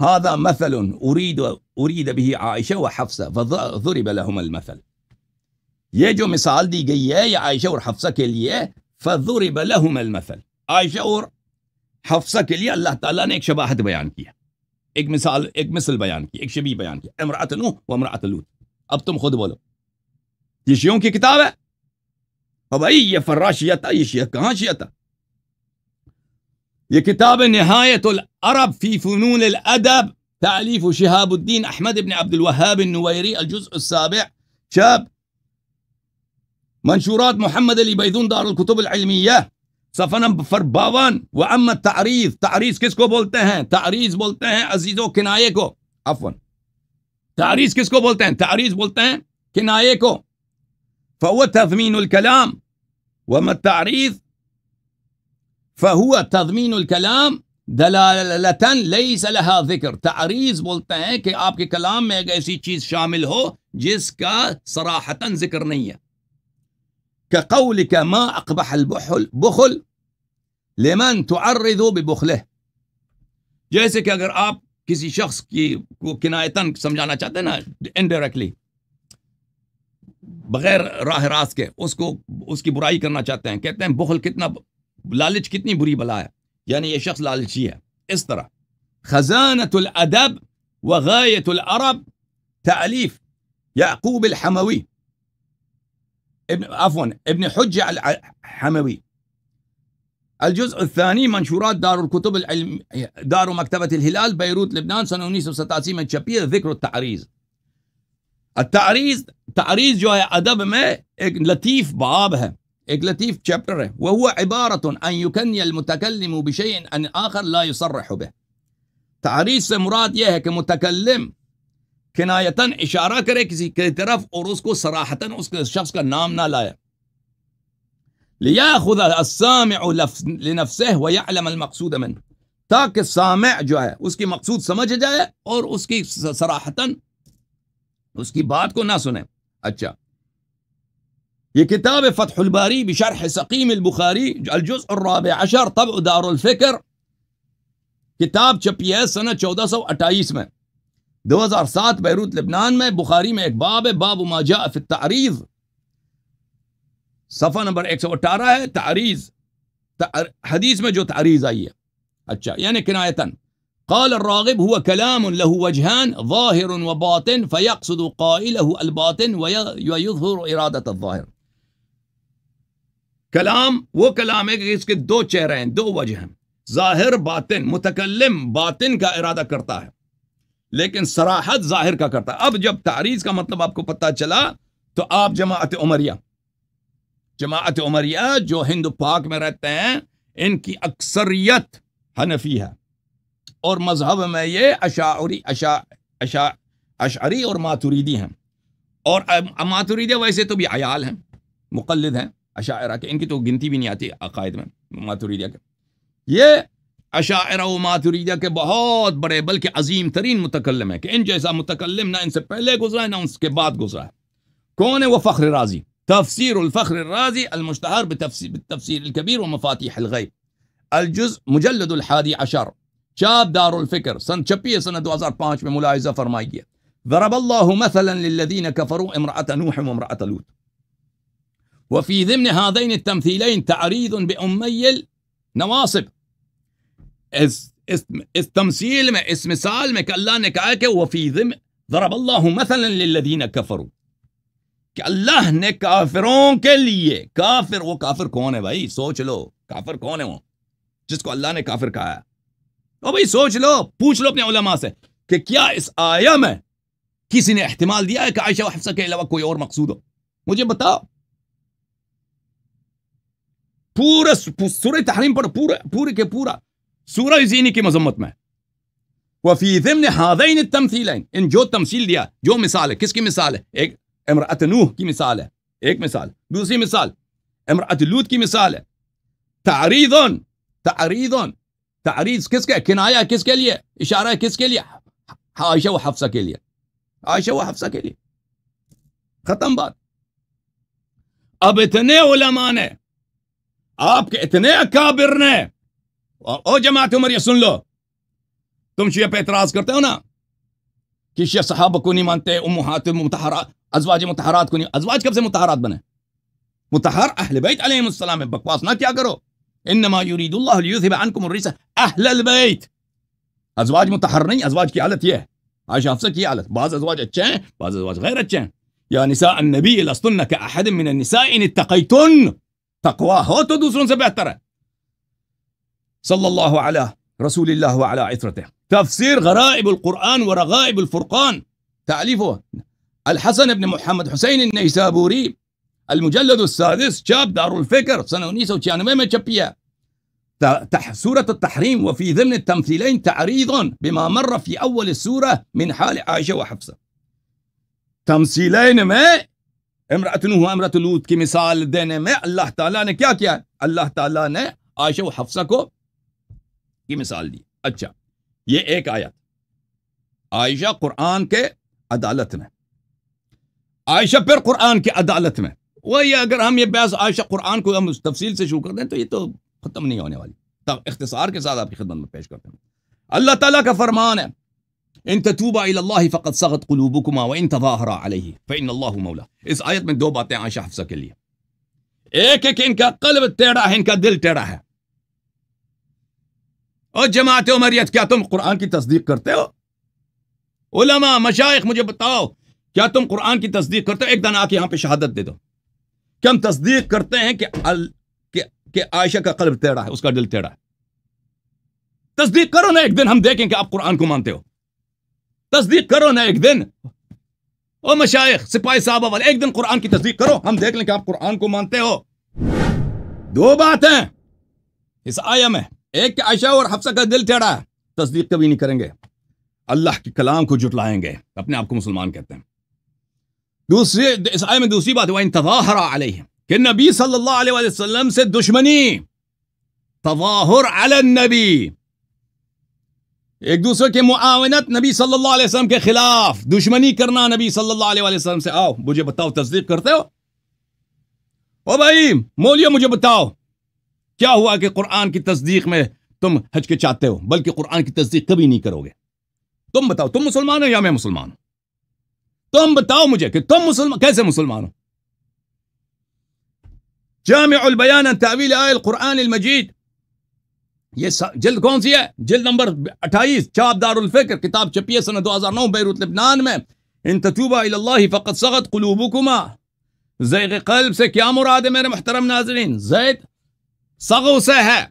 هذا مثل أريد أريد به عائشة وحفصة فضرب لهما المثل يجو مثال دي يا عائشة وحفصة كلية فضرب لهما المثل عائشة وحفصة كلية الله تعالى نيك شباهة بيان كيها إك مثال إك مثل بيان كي إك شبيه بيان كي امرأة نوح وامرأة لوط أبتم خد بولو يشيون كي كتابة فبأي يفراش يتا يشيه كهان شيتا یہ نهاية نہایت العرب في فنون الادب تأليف شهاب الدين أحمد بن عبد الوهاب النويري الجزء السابع شاب منشورات محمد اللي بيذون دار الكتب العلمية صفنا نمبر وأما التعريض تعريض كسكو बोलते हैं تعريض बोलते हैं अजीजो عفوا تعريض كسكو बोलते हैं تعريض बोलते हैं فهو تثمين الكلام وما التعريض فہو تدمین الکلام دلالتن لئی صلاح ذکر تعریض بولتے ہیں کہ آپ کے کلام میں ایک ایسی چیز شامل ہو جس کا صراحتن ذکر نہیں ہے کہ قول کا ما اقبح البحل بخل لیمن تعرضو ببخلہ جیسے کہ اگر آپ کسی شخص کی کو کنایتاً سمجھانا چاہتے ہیں نا انڈائریکٹلی بغیر راہ راست کے اس کو اس کی برائی کرنا چاہتے ہیں کہتے ہیں بخل کتنا لالچ کتنی بری بلا ہے یعنی یہ شخص لالچی ہے اس طرح خزانة الأدب وغاية العرب تأليف يعقوب الحموي ابن عفوا ابن حجة الحموي الجزء الثاني منشورات دار الكتب العلم دار مكتبة الهلال بيروت لبنان سنة 1936 من شبيه ذكر التعريز التعريز تعريز جو ادب میں ایک لطیف باب ہے إجلاتيف تشابتر إيه؟ وهو عبارة أن يكني المتكلم بشيء أن آخر لا يصرح به تعريس مراد یہ إيه؟ كمتكلم كناية إشارة كريكسي كترف کرے صراحة کی طرف اور اس لياخذ السامع لنفسه ويعلم المقصود منه تاك السامع جو ہے اس کی مقصود سمجھ جائے اور اس کی صراحتاً اس کی بات کو نہ سنے اچھا كتاب فتح الباري بشرح سقيم البخاري الجزء الرابع عشر طبع دار الفكر كتاب شبيس سنة 1428 دوزار سات بيروت لبنان من بخاري من ایک باب باب ما جاء في التعريض صفحة نمبر 118 تعريض حديث میں جو تعريض آئی اچھا يعني كناية قال الراغب هو كلام له وجهان ظاهر وباطن فيقصد قائله الباطن ويظهر إرادة الظاهر کلام وہ کلام ہے کہ اس کے دو چہرے ہیں دو وجہ ہیں ظاہر باطن متکلم باطن کا ارادہ کرتا ہے لیکن سراحت ظاہر کا کرتا ہے اب جب تعریض کا مطلب آپ کو پتہ چلا تو آپ جماعت عمریہ جماعت عمریہ جو ہند پاک میں رہتے ہیں ان کی اکثریت حنفی ہے اور مذہب میں یہ اشاعری اشع اشع اشعری اور ماتوریدی ہیں اور ماتوریدی ویسے تو بھی عیال ہیں مقلد ہیں اشاعرہ ان کی تو گنتی بھی نہیں آتی عقائد میں کے کے یہ اشاعرہ و بہت بڑے بلکہ عظیم ترین متکلم متکلم ہیں کہ ان ان ان جیسا نہ نہ سے پہلے گزرا گزرا ہے ہے ہے کے بعد کون وہ فخر تفسیر الفخر الرازی المشتہر بالتفسیر و مفاتیح الغیب الجز مجلد الحادی عشر دار الفکر سن دو ہزار پانچ میں ملاحظہ فرمائی گیا ضرب اللہ مثلا للذین کفروا امرأة امرأة نوح و لوت وفي ضمن هذين التمثيلين تعريض بأمي النواصب إذ إذ تمثيل में इस मिसाल में अल्लाह ने कहा कि वफी ضمن ضرب الله مثلا للذين كفروا कि अल्लाह ने काफिरों के लिए काफिर वो काफिर कौन है भाई सोच लो काफिर कौन है वो जिसको अल्लाह ने काफिर कहा है ओ भाई सोच लो पूछ लो अपने उलमा से कि क्या इस आया में किसी ने अहतमाल दिया है कि आयशा हफ्सा के अलावा कोई और मकसूद हो मुझे बताओ पूरा सूर्य तहरीम पर पूरा पूरे के पूरा सूरह जीनी की मजम्मत में वफी ज़िमन हादैन तमसीलैन इन जो तमसील दिया जो मिसाल है किसकी मिसाल है एक इमरात नूह की मिसाल है एक मिसाल दूसरी मिसाल इमरात लूत की मिसाल है तारीदन तारीदन तारीज किसके किनाया किसके लिए इशारा किसके लिए आयशा व हफ्सा के लिए आयशा व हफ्सा के लिए खत्म बात अब इतने उलमा ने آپ کے اتنے اکابر نے او جماعت عمر یہ سن لو تم شیعہ پہ اعتراض کرتے ہو نا کہ شیعہ صحابہ کو نہیں مانتے امہات متحرات ازواج متحرات کو نہیں ازواج کب سے متحرات بنے متحر اہل بیت علیہ السلام بکواس نہ کیا کرو انما يريد الله ليذهب عنكم الرجس اهل البيت ازواج متحر نہیں ازواج کی حالت یہ ہے عائشہ حفصہ کی حالت بعض ازواج اچھے ہیں بعض ازواج غیر اچھے ہیں یا نساء النبي لستن كاحد من النساء ان اتقيتن سے تدوسون ہے صلى الله على رسول الله وعلى عطرته تفسير غرائب القرآن ورغائب الفرقان تأليفه الحسن بن محمد حسين النيسابوري المجلد السادس شاب دار الفكر سنة ونيسة وشانميمة شبية سورة التحريم وفي ضمن التمثيلين تعريض بما مر في أول السورة من حال عائشة وحفصة تمثيلين ما امرتن امرات لوت کی مثال دینے میں اللہ تعالیٰ نے کیا کیا اللہ تعالیٰ نے عائشہ و حفصہ کو کی مثال دی اچھا یہ ایک آیت عائشہ قرآن کے عدالت میں عائشہ پھر قرآن کی عدالت میں وہی اگر ہم یہ بحث عائشہ قرآن کو ہم تفصیل سے شروع کر دیں تو یہ تو ختم نہیں ہونے والی اختصار کے ساتھ آپ کی خدمت میں پیش کرتے ہیں اللہ تعالیٰ کا فرمان ہے ان تتوبا الى الله فقد صغت قلوبكما وان تظاهرا عليه فان الله مولاه اس آية من دو باتیں عائشہ حفصہ کے لیے ایک ایک قلب ٹیڑا إنك ان دل ٹیڑا او جماعت عمریت کیا تم قران كي تصديق کرتے ہو علماء مشائخ مجھے بتاؤ کیا تم قران کی تصدیق کرتے ہو ایک دن آ کے یہاں پہ شہادت دے دو ال... کہ عائشہ کا قلب ٹیڑا ہے اس کا دل ٹیڑا ہے تصدیق کرو نا دن ہم دیکھیں کہ آپ قرآن کو مانتے تصدیق کرو نا ایک دن او سپاہی صاحب والے ایک دن قرآن کی تصدیق کرو ہم دیکھ لیں کہ آپ قرآن کو مانتے ہو دو بات ہے تصدیق کبھی نہیں کریں گے اللہ کے کلام کو جٹلائیں گے اپنے آپ کو مسلمان کہتے ہیں دوسری عیسائی میں دوسری بات تظاہر علیہ کہ نبی صلی اللہ علیہ وسلم سے دشمنی تظاہر علی النبی ایک دوسرے کے معاونت نبی صلی اللہ علیہ وسلم کے خلاف دشمنی کرنا نبی صلی اللہ علیہ وسلم سے آؤ مجھے بتاؤ تصدیق کرتے ہو او بھائی مولیو مجھے بتاؤ کیا ہوا کہ قرآن کی تصدیق میں تم ہج کے چاہتے ہو بلکہ قرآن کی تصدیق کبھی نہیں کرو گے تم بتاؤ تم مسلمان ہو یا میں مسلمان ہوں تم بتاؤ مجھے کہ تم مسلمان کیسے مسلمان ہو جامع البیان تعویل آئے القرآن المجید یہ جلد کون سی ہے جلد نمبر اٹھائیس چاپ دار الفکر کتاب ہے سن دو ہزار نو بیروت لبنان میں ان اللہ فقط کلو حکما قلب سے کیا مراد ہے میرے محترم ناظرین زید سغو سے ہے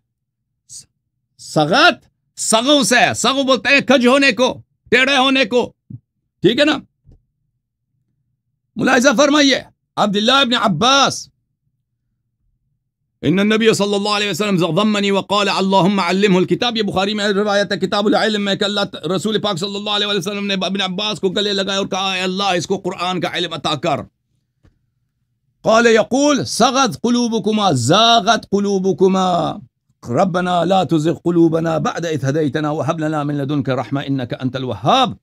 سغت سغو سے ہے سغو بولتے ہیں کج ہونے کو ٹیڑھے ہونے کو ٹھیک ہے نا ملاحظہ فرمائیے عبداللہ ابن عباس إن النبي صلى الله عليه وسلم ضمني وقال اللهم علمه الكتاب يا بخاري ما رواية كتاب العلم ما کہ رسول پاک صلى الله عليه وسلم ابن عباس کو گلے لگایا اور کہا اے قرآن کا أتاكر قال يقول سغت قلوبكما زاغت قلوبكما ربنا لا تزغ قلوبنا بعد اذ هديتنا وهب لنا من لدنك رحمه انك انت الوهاب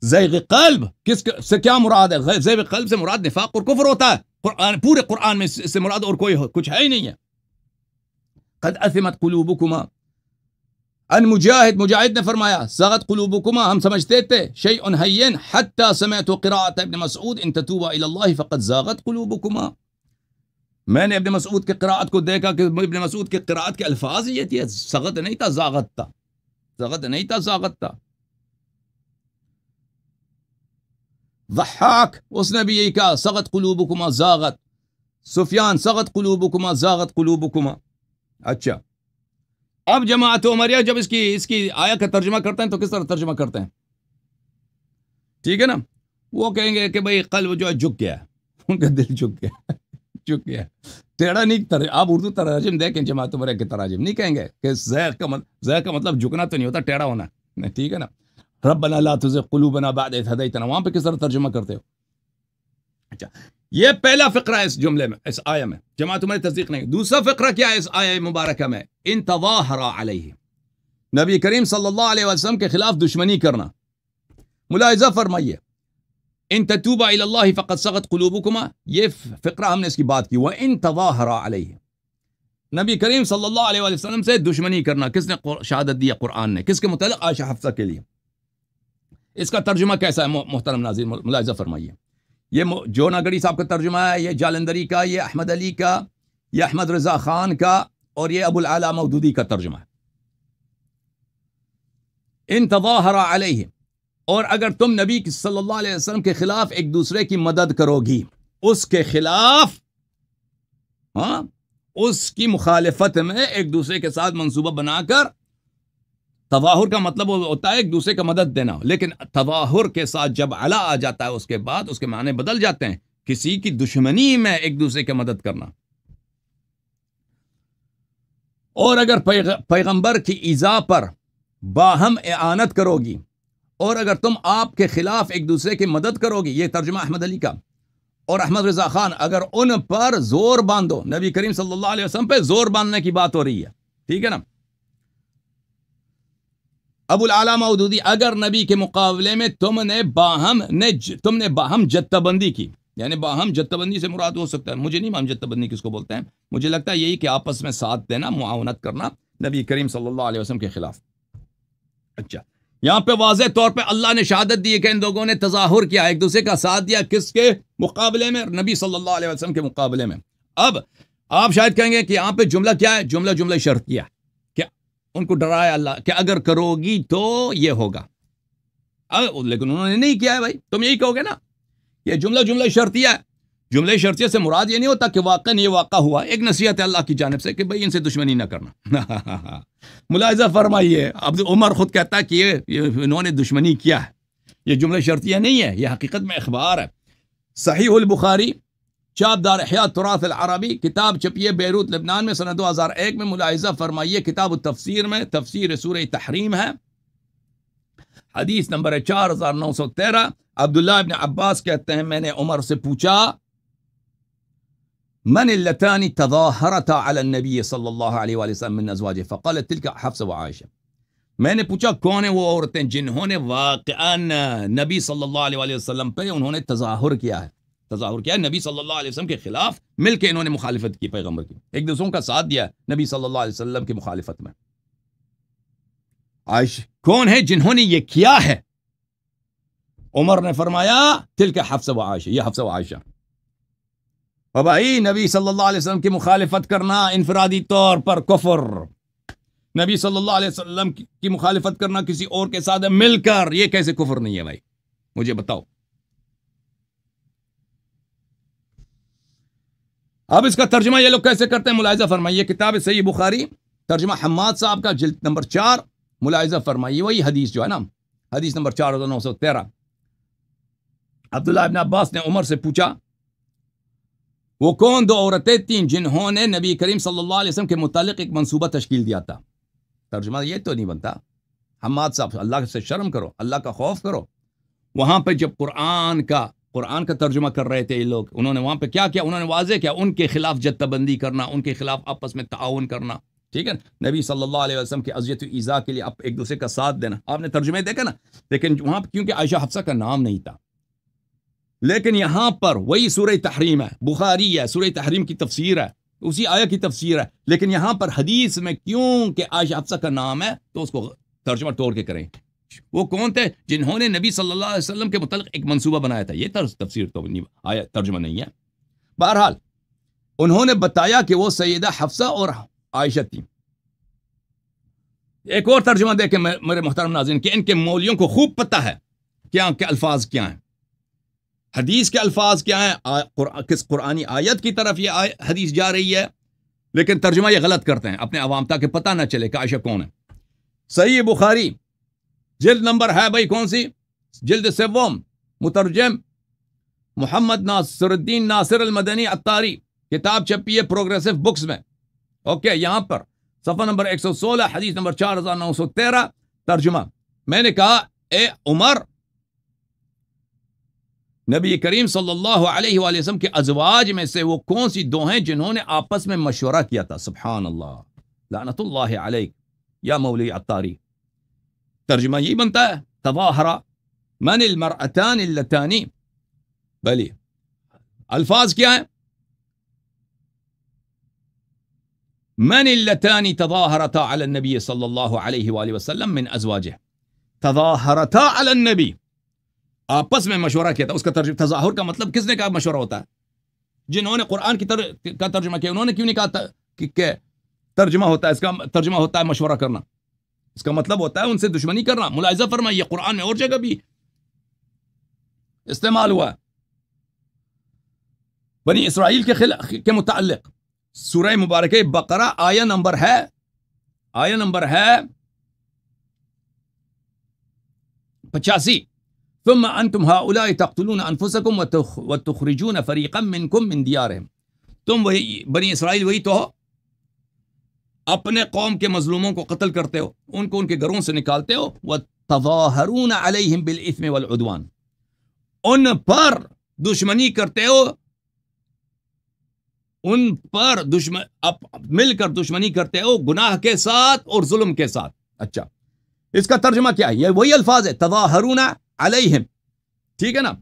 زيغ قلب کس سے کیا مراد زيغ قلب سي مراد نفاق اور کفر ہوتا قرآن پورے قرآن میں اس سے مراد اور کوئی کچھ ہے ہی نہیں ہے قد أثمت قلوبكما أن مجاهد مجاهدنا فرمايا فرمایا قلوبكما هم سمجتيت شيء هين حتى سمعت قراءة ابن مسعود ان تتوبا الى الله فقد زاغت قلوبكما من ابن مسعود کی قراءت کو دیکھا کہ ابن مسعود کی قراءت کے الفاظ یہ تھی زغت نہیں تھا زاغت تھا نہیں تھا زاغت تھا ضحاك اس نے بھی یہی کہا قلوبكما زاغت سفیان ساغت قلوبكما زاغت قلوبكما اچھا اب جماعت عمریہ جب اس کی اس کی آیا کا ترجمہ کرتے ہیں تو کس طرح ترجمہ کرتے ہیں ٹھیک ہے نا وہ کہیں گے کہ بھائی قلب جو ہے جھک گیا ان کا دل جھک گیا <laughs> جھک گیا ٹیڑھا نہیں تر آپ اردو تراجم دیکھیں جماعت عمریہ کے تراجم نہیں کہیں گے کہ زیر کا مطلب زیر کا مطلب جھکنا تو نہیں ہوتا ٹیڑھا ہونا ٹھیک ہے نا رب بنا لا تجھے قلوبنا بعد ہدایتنا وہاں پہ کس طرح ترجمہ کرتے ہو اچھا یہ پہلا ہے اس جملے میں اس آیہ میں جماعت تمہاری تصدیق نہیں دوسرا فقرہ کیا ہے اس آیہ مبارکہ میں ان تواہرا علیہ نبی کریم صلی اللہ علیہ وسلم کے خلاف دشمنی کرنا ملاحظہ فرمائیے ان تتوبا اللہ فقط سغت قلوب کما یہ فقرہ ہم نے اس کی بات کی وہ ان تواہرا علیہ نبی کریم صلی اللہ علیہ وسلم سے دشمنی کرنا کس نے شہادت دیا قرآن نے کس کے متعلق آشہ حفصہ کے لیے اس کا ترجمہ کیسا ہے محترم ناظرین ملاحظہ فرمائیے یہ جو ناگڑی صاحب کا ترجمہ ہے یہ جالندری کا یہ احمد علی کا یہ احمد رضا خان کا اور یہ ابو مودودی کا ترجمہ ہے ان تظاہر علیہ اور اگر تم نبی صلی اللہ علیہ وسلم کے خلاف ایک دوسرے کی مدد کرو گی اس کے خلاف ہاں اس کی مخالفت میں ایک دوسرے کے ساتھ منصوبہ بنا کر تواہر کا مطلب ہوتا ہے ایک دوسرے کا مدد دینا لیکن تواہر کے ساتھ جب الا آ جاتا ہے اس کے بعد اس کے معنی بدل جاتے ہیں کسی کی دشمنی میں ایک دوسرے کی مدد کرنا اور اگر پیغمبر کی ایزا پر باہم اعانت کرو گی اور اگر تم آپ کے خلاف ایک دوسرے کی مدد کرو گی یہ ترجمہ احمد علی کا اور احمد رضا خان اگر ان پر زور باندھو نبی کریم صلی اللہ علیہ وسلم پہ زور باندھنے کی بات ہو رہی ہے ٹھیک ہے نا ابو العلا مودودی اگر نبی کے مقابلے میں تم نے باہم نے تم نے باہم باہم جتہ جتہ بندی بندی کی یعنی سے مراد ہو سکتا ہے مجھے نہیں جتہ بندی کس کو بولتے ہیں مجھے لگتا ہے یہی کہ آپس میں ساتھ دینا معاونت کرنا نبی کریم صلی اللہ علیہ وسلم کے خلاف اچھا یہاں پہ واضح طور پہ اللہ نے شہادت دی کہ ان لوگوں نے تظاہر کیا ایک دوسرے کا ساتھ دیا کس کے مقابلے میں نبی صلی اللہ علیہ وسلم کے مقابلے میں اب آپ شاید کہیں گے کہ یہاں پہ جملہ کیا ہے جملہ جملہ شرط کیا ہے ان کو ڈرایا اللہ کہ اگر کرو گی تو یہ ہوگا لیکن انہوں نے نہیں کیا ہے بھائی تم یہی کہو گے نا یہ جملہ جملہ شرطیا جملے شرطیہ سے مراد یہ نہیں ہوتا کہ واقع یہ واقع ہوا ایک نصیحت ہے اللہ کی جانب سے کہ بھائی ان سے دشمنی نہ کرنا <laughs> ملاحظہ فرمائیے اب عمر خود کہتا ہے کہ یہ انہوں نے دشمنی کیا ہے یہ جملہ شرطیہ نہیں ہے یہ حقیقت میں اخبار ہے صحیح البخاری چاپ دار تراث العربی کتاب چپیے بیروت لبنان میں دو ایک میں ملاحظہ فرمائیے کتاب تفسیر میں تفسیر سورہ تحریم ہے حدیث نمبر ہے چار ہزار نو سو تیرہ عبداللہ ابن عباس کہتے ہیں میں نے عمر سے پوچھا من تظاہرتا علی النبی صلی اللہ علیہ وآلہ وسلم من ازواج حفظ و عائشہ میں نے پوچھا کون وہ عورتیں جنہوں نے واقعا نبی صلی اللہ علیہ وآلہ وسلم پہ انہوں نے تظاہر کیا ہے تظاہر کیا نبی صلی اللہ علیہ وسلم کے خلاف مل کے انہوں نے مخالفت کی پیغمبر کی ایک دوسروں کا ساتھ دیا نبی صلی اللہ علیہ وسلم کی مخالفت میں عائش کون ہے جنہوں نے یہ کیا ہے عمر نے فرمایا تل کے حفص و عائشہ یہ حفص و عائشہ بھائی نبی صلی اللہ علیہ وسلم کی مخالفت کرنا انفرادی طور پر کفر نبی صلی اللہ علیہ وسلم کی مخالفت کرنا کسی اور کے ساتھ مل کر یہ کیسے کفر نہیں ہے بھائی مجھے بتاؤ اب اس کا ترجمہ یہ لوگ کیسے کرتے ہیں ملاحظہ فرمائیے کتاب صحیح بخاری ترجمہ حماد صاحب کا جلد نمبر چار ملاحظہ فرمائیے وہی حدیث جو ہے نا حدیث نمبر چار نو سو تیرہ عبداللہ ابن عباس نے عمر سے پوچھا وہ کون دو عورتیں تین جنہوں نے نبی کریم صلی اللہ علیہ وسلم کے متعلق ایک منصوبہ تشکیل دیا تھا ترجمہ یہ تو نہیں بنتا حماد صاحب اللہ سے شرم کرو اللہ کا خوف کرو وہاں پہ جب قرآن کا قرآن کا ترجمہ کر رہے تھے یہ لوگ انہوں نے وہاں پہ کیا کیا انہوں نے واضح کیا ان کے خلاف جتہ بندی کرنا ان کے خلاف آپس میں تعاون کرنا ٹھیک ہے نبی صلی اللہ علیہ وسلم کے ایزا کے لیے آپ ایک دوسرے کا ساتھ دینا آپ نے ترجمے دیکھا نا لیکن وہاں پہ کیونکہ عائشہ حفصہ کا نام نہیں تھا لیکن یہاں پر وہی سورہ تحریم ہے بخاری ہے سورہ تحریم کی تفسیر ہے اسی آیا کی تفسیر ہے لیکن یہاں پر حدیث میں کیوں کہ عائشہ حفصہ کا نام ہے تو اس کو ترجمہ توڑ کے کریں وہ کون تھے جنہوں نے نبی صلی اللہ علیہ وسلم کے متعلق ایک منصوبہ بنایا تھا یہ تفسیر تو نہیں آیا ترجمہ نہیں ہے بہرحال انہوں نے بتایا کہ وہ سیدہ حفصہ اور عائشہ تھی ایک اور ترجمہ دے کے میرے محترم ناظرین کہ ان کے مولیوں کو خوب پتہ ہے کیا کے الفاظ کیا ہیں حدیث کے الفاظ کیا ہیں کس قرآنی آیت کی طرف یہ حدیث جا رہی ہے لیکن ترجمہ یہ غلط کرتے ہیں اپنے عوام تاکہ پتہ نہ چلے کہ عائشہ کون ہے صحیح بخاری جلد نمبر ہے بھائی کون سی جلد سوم مترجم محمد ناصر الدین ناصر المدنی اتاری کتاب چھپی ہے پروگریسو بکس میں اوکے یہاں پر صفحہ نمبر ایک سو سولہ حدیث نمبر چار ہزار نو سو تیرہ ترجمہ میں نے کہا اے عمر نبی کریم صلی اللہ علیہ وآلہ وسلم کے ازواج میں سے وہ کون سی دو ہیں جنہوں نے آپس میں مشورہ کیا تھا سبحان اللہ لعنت اللہ علیہ یا مولی اتاری ترجمة جيب انت تظاهرة من المرأتان اللتان بلي الفاظ كيا من اللتان تظاهرتا على النبي صلى الله عليه وآله وسلم من أزواجه تظاهرتا على النبي آپس میں مشورہ کیا تھا اس کا ترجمہ تظاہر کا مطلب کس نے کہا مشورہ ہوتا ہے جنہوں نے قرآن کی تر... کا ترجمہ کیا انہوں نے کیوں نہیں کہا تا... کہ ترجمہ ہوتا ہے اس کا ترجمہ ہوتا ہے مشورہ کرنا اس کا مطلب ہوتا ہے ان سے دشمنی کرنا ملاحظہ فرمائیے قرآن میں اور جگہ بھی استعمال ہوا بنی اسرائیل کے خلاف کے متعلق سورہ مبارک بقرہ آیا نمبر ہے آیا نمبر ہے پچاسی ثم انتم هؤلاء تقتلون انفسكم وتخرجون فريقا منكم من ديارهم تم وہی بنی اسرائیل وہی تو ہو اپنے قوم کے مظلوموں کو قتل کرتے ہو ان کو ان کے گھروں سے نکالتے ہو وہ علیہم بال والعدوان ان پر دشمنی کرتے ہو ان پر دشمن مل کر دشمنی کرتے ہو گناہ کے ساتھ اور ظلم کے ساتھ اچھا اس کا ترجمہ کیا ہے یہ وہی الفاظ ہے علیہم ٹھیک ہے نا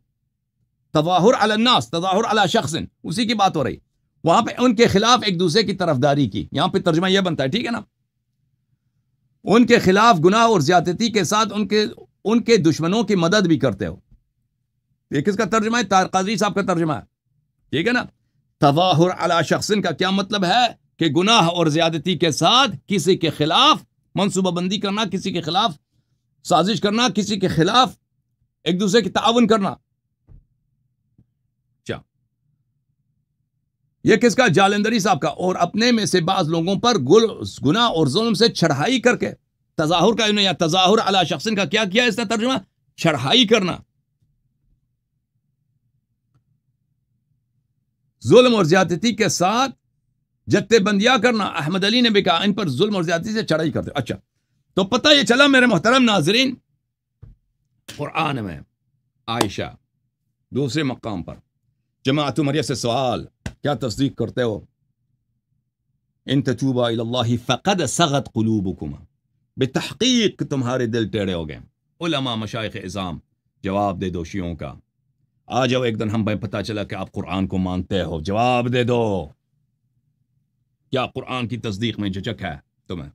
تواہر الناس شخص اسی کی بات ہو رہی وہاں پہ ان کے خلاف ایک دوسرے کی طرف داری کی یہاں پہ ترجمہ یہ بنتا ہے ٹھیک ہے نا ان کے خلاف گناہ اور زیادتی کے ساتھ ان کے ان کے دشمنوں کی مدد بھی کرتے ہو یہ کس کا ترجمہ ہے قادری صاحب کا ترجمہ ہے ٹھیک ہے نا تواہر علی شخص کا کیا مطلب ہے کہ گناہ اور زیادتی کے ساتھ کسی کے خلاف منصوبہ بندی کرنا کسی کے خلاف سازش کرنا کسی کے خلاف ایک دوسرے کی تعاون کرنا یہ کس کا جالندری صاحب کا اور اپنے میں سے بعض لوگوں پر گل گنا اور ظلم سے چڑھائی کر کے تظاہر کا یا تظاہر علی شخص کا کیا کیا اس کا ترجمہ چڑھائی کرنا ظلم اور زیادتی کے ساتھ جتے بندیا کرنا احمد علی نے بھی کہا ان پر ظلم اور زیادتی سے چڑھائی کرتے اچھا تو پتہ یہ چلا میرے محترم ناظرین اور میں عائشہ دوسرے مقام پر جمع آتمری سے سوال کیا تصدیق کرتے ہو ان تتوبا اللہ فقد سغت بکما بے تحقیق تمہارے دل ٹیڑے ہو گئے علماء مشائق اظام جواب دے دو شیوں کا آ جاؤ ایک دن ہم بھائی پتہ چلا کہ آپ قرآن کو مانتے ہو جواب دے دو کیا قرآن کی تصدیق میں جھجک ہے تمہیں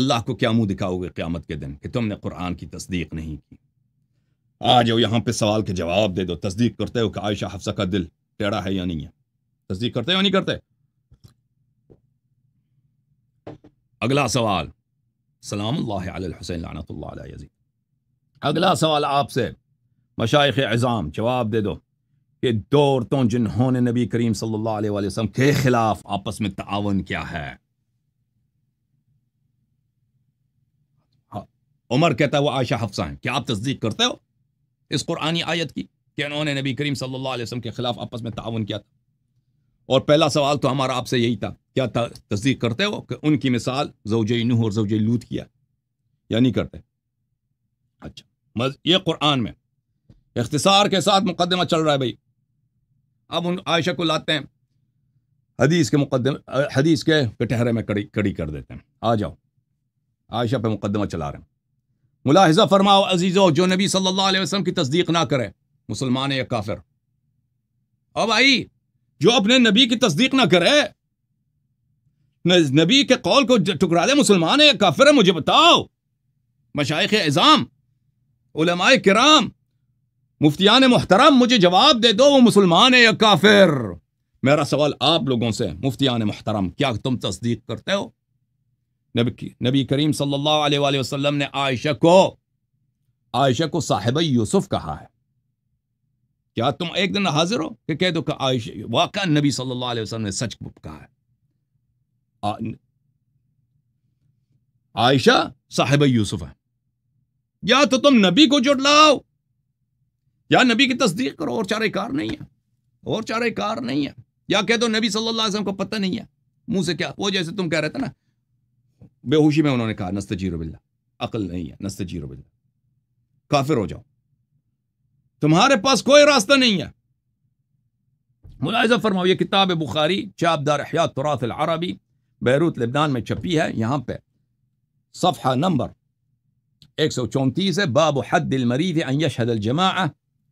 اللہ کو کیا منہ دکھاؤ گے قیامت کے دن کہ تم نے قرآن کی تصدیق نہیں کی آ جاؤ یہاں پہ سوال کے جواب دے دو تصدیق کرتے ہو کہ عائشہ حفظہ کا دل ٹیڑھا ہے یا نہیں ہے تصدیق کرتے ہو نہیں کرتے اگلا سوال سلام اللہ علیہ اگلا سوال آپ سے مشائق عظام جواب دے دو کہ دو عورتوں جنہوں نے نبی کریم صلی اللہ علیہ وآلہ وسلم کے خلاف آپس میں تعاون کیا ہے عمر کہتا ہے وہ عائشہ حفظہ ہیں کیا آپ تصدیق کرتے ہو اس قرآنی آیت کی کہ انہوں نے نبی کریم صلی اللہ علیہ وسلم کے خلاف آپس میں تعاون کیا تھا اور پہلا سوال تو ہمارا آپ سے یہی تھا کیا تصدیق کرتے ہو کہ ان کی مثال زوج نوح اور زوج لوت کیا یا نہیں کرتے اچھا یہ قرآن میں اختصار کے ساتھ مقدمہ چل رہا ہے بھائی اب ان عائشہ کو لاتے ہیں حدیث کے مقدم حدیث کے کٹہرے میں کڑی کر دیتے ہیں آ جاؤ عائشہ پہ مقدمہ چلا رہے ہیں ملاحظہ فرماؤ عزیزو جو نبی صلی اللہ علیہ وسلم کی تصدیق نہ کرے مسلمان یا کافر اب آئی جو اپنے نبی کی تصدیق نہ کرے نبی کے قول کو ٹکرا دے مسلمان ہے یا کافر ہے مجھے بتاؤ مشائق اعظام علماء کرام مفتیان محترم مجھے جواب دے دو وہ مسلمان ہے یا کافر میرا سوال آپ لوگوں سے مفتیان محترم کیا تم تصدیق کرتے ہو نبی نبی کریم صلی اللہ علیہ وآلہ وسلم نے عائشہ کو عائشہ کو صاحب یوسف کہا ہے کیا تم ایک دن حاضر ہو کہ کہہ دو کہ عائشہ واقع نبی صلی اللہ علیہ وسلم نے سچ کہا ہے عائشہ صاحب یوسف ہے یا تو تم نبی کو جڑ لاؤ یا نبی کی تصدیق کرو اور چارے کار نہیں ہے اور چارے کار نہیں ہے یا کہہ دو نبی صلی اللہ علیہ وسلم کو پتہ نہیں ہے منہ سے کیا وہ جیسے تم کہہ رہے تھے نا بے حوشی میں انہوں نے کہا نستجیر باللہ عقل نہیں ہے نستجیر باللہ کافر ہو جاؤ تمہارے پاس کوئی راستہ نہیں ہے ملاحظہ فرماؤ یہ کتاب بخاری دار احیات تراث العربی بیروت لبنان میں چھپی ہے یہاں پہ صفحہ نمبر ایک سو چونتیس ہے باب حد المریض ان یشہد الجماعہ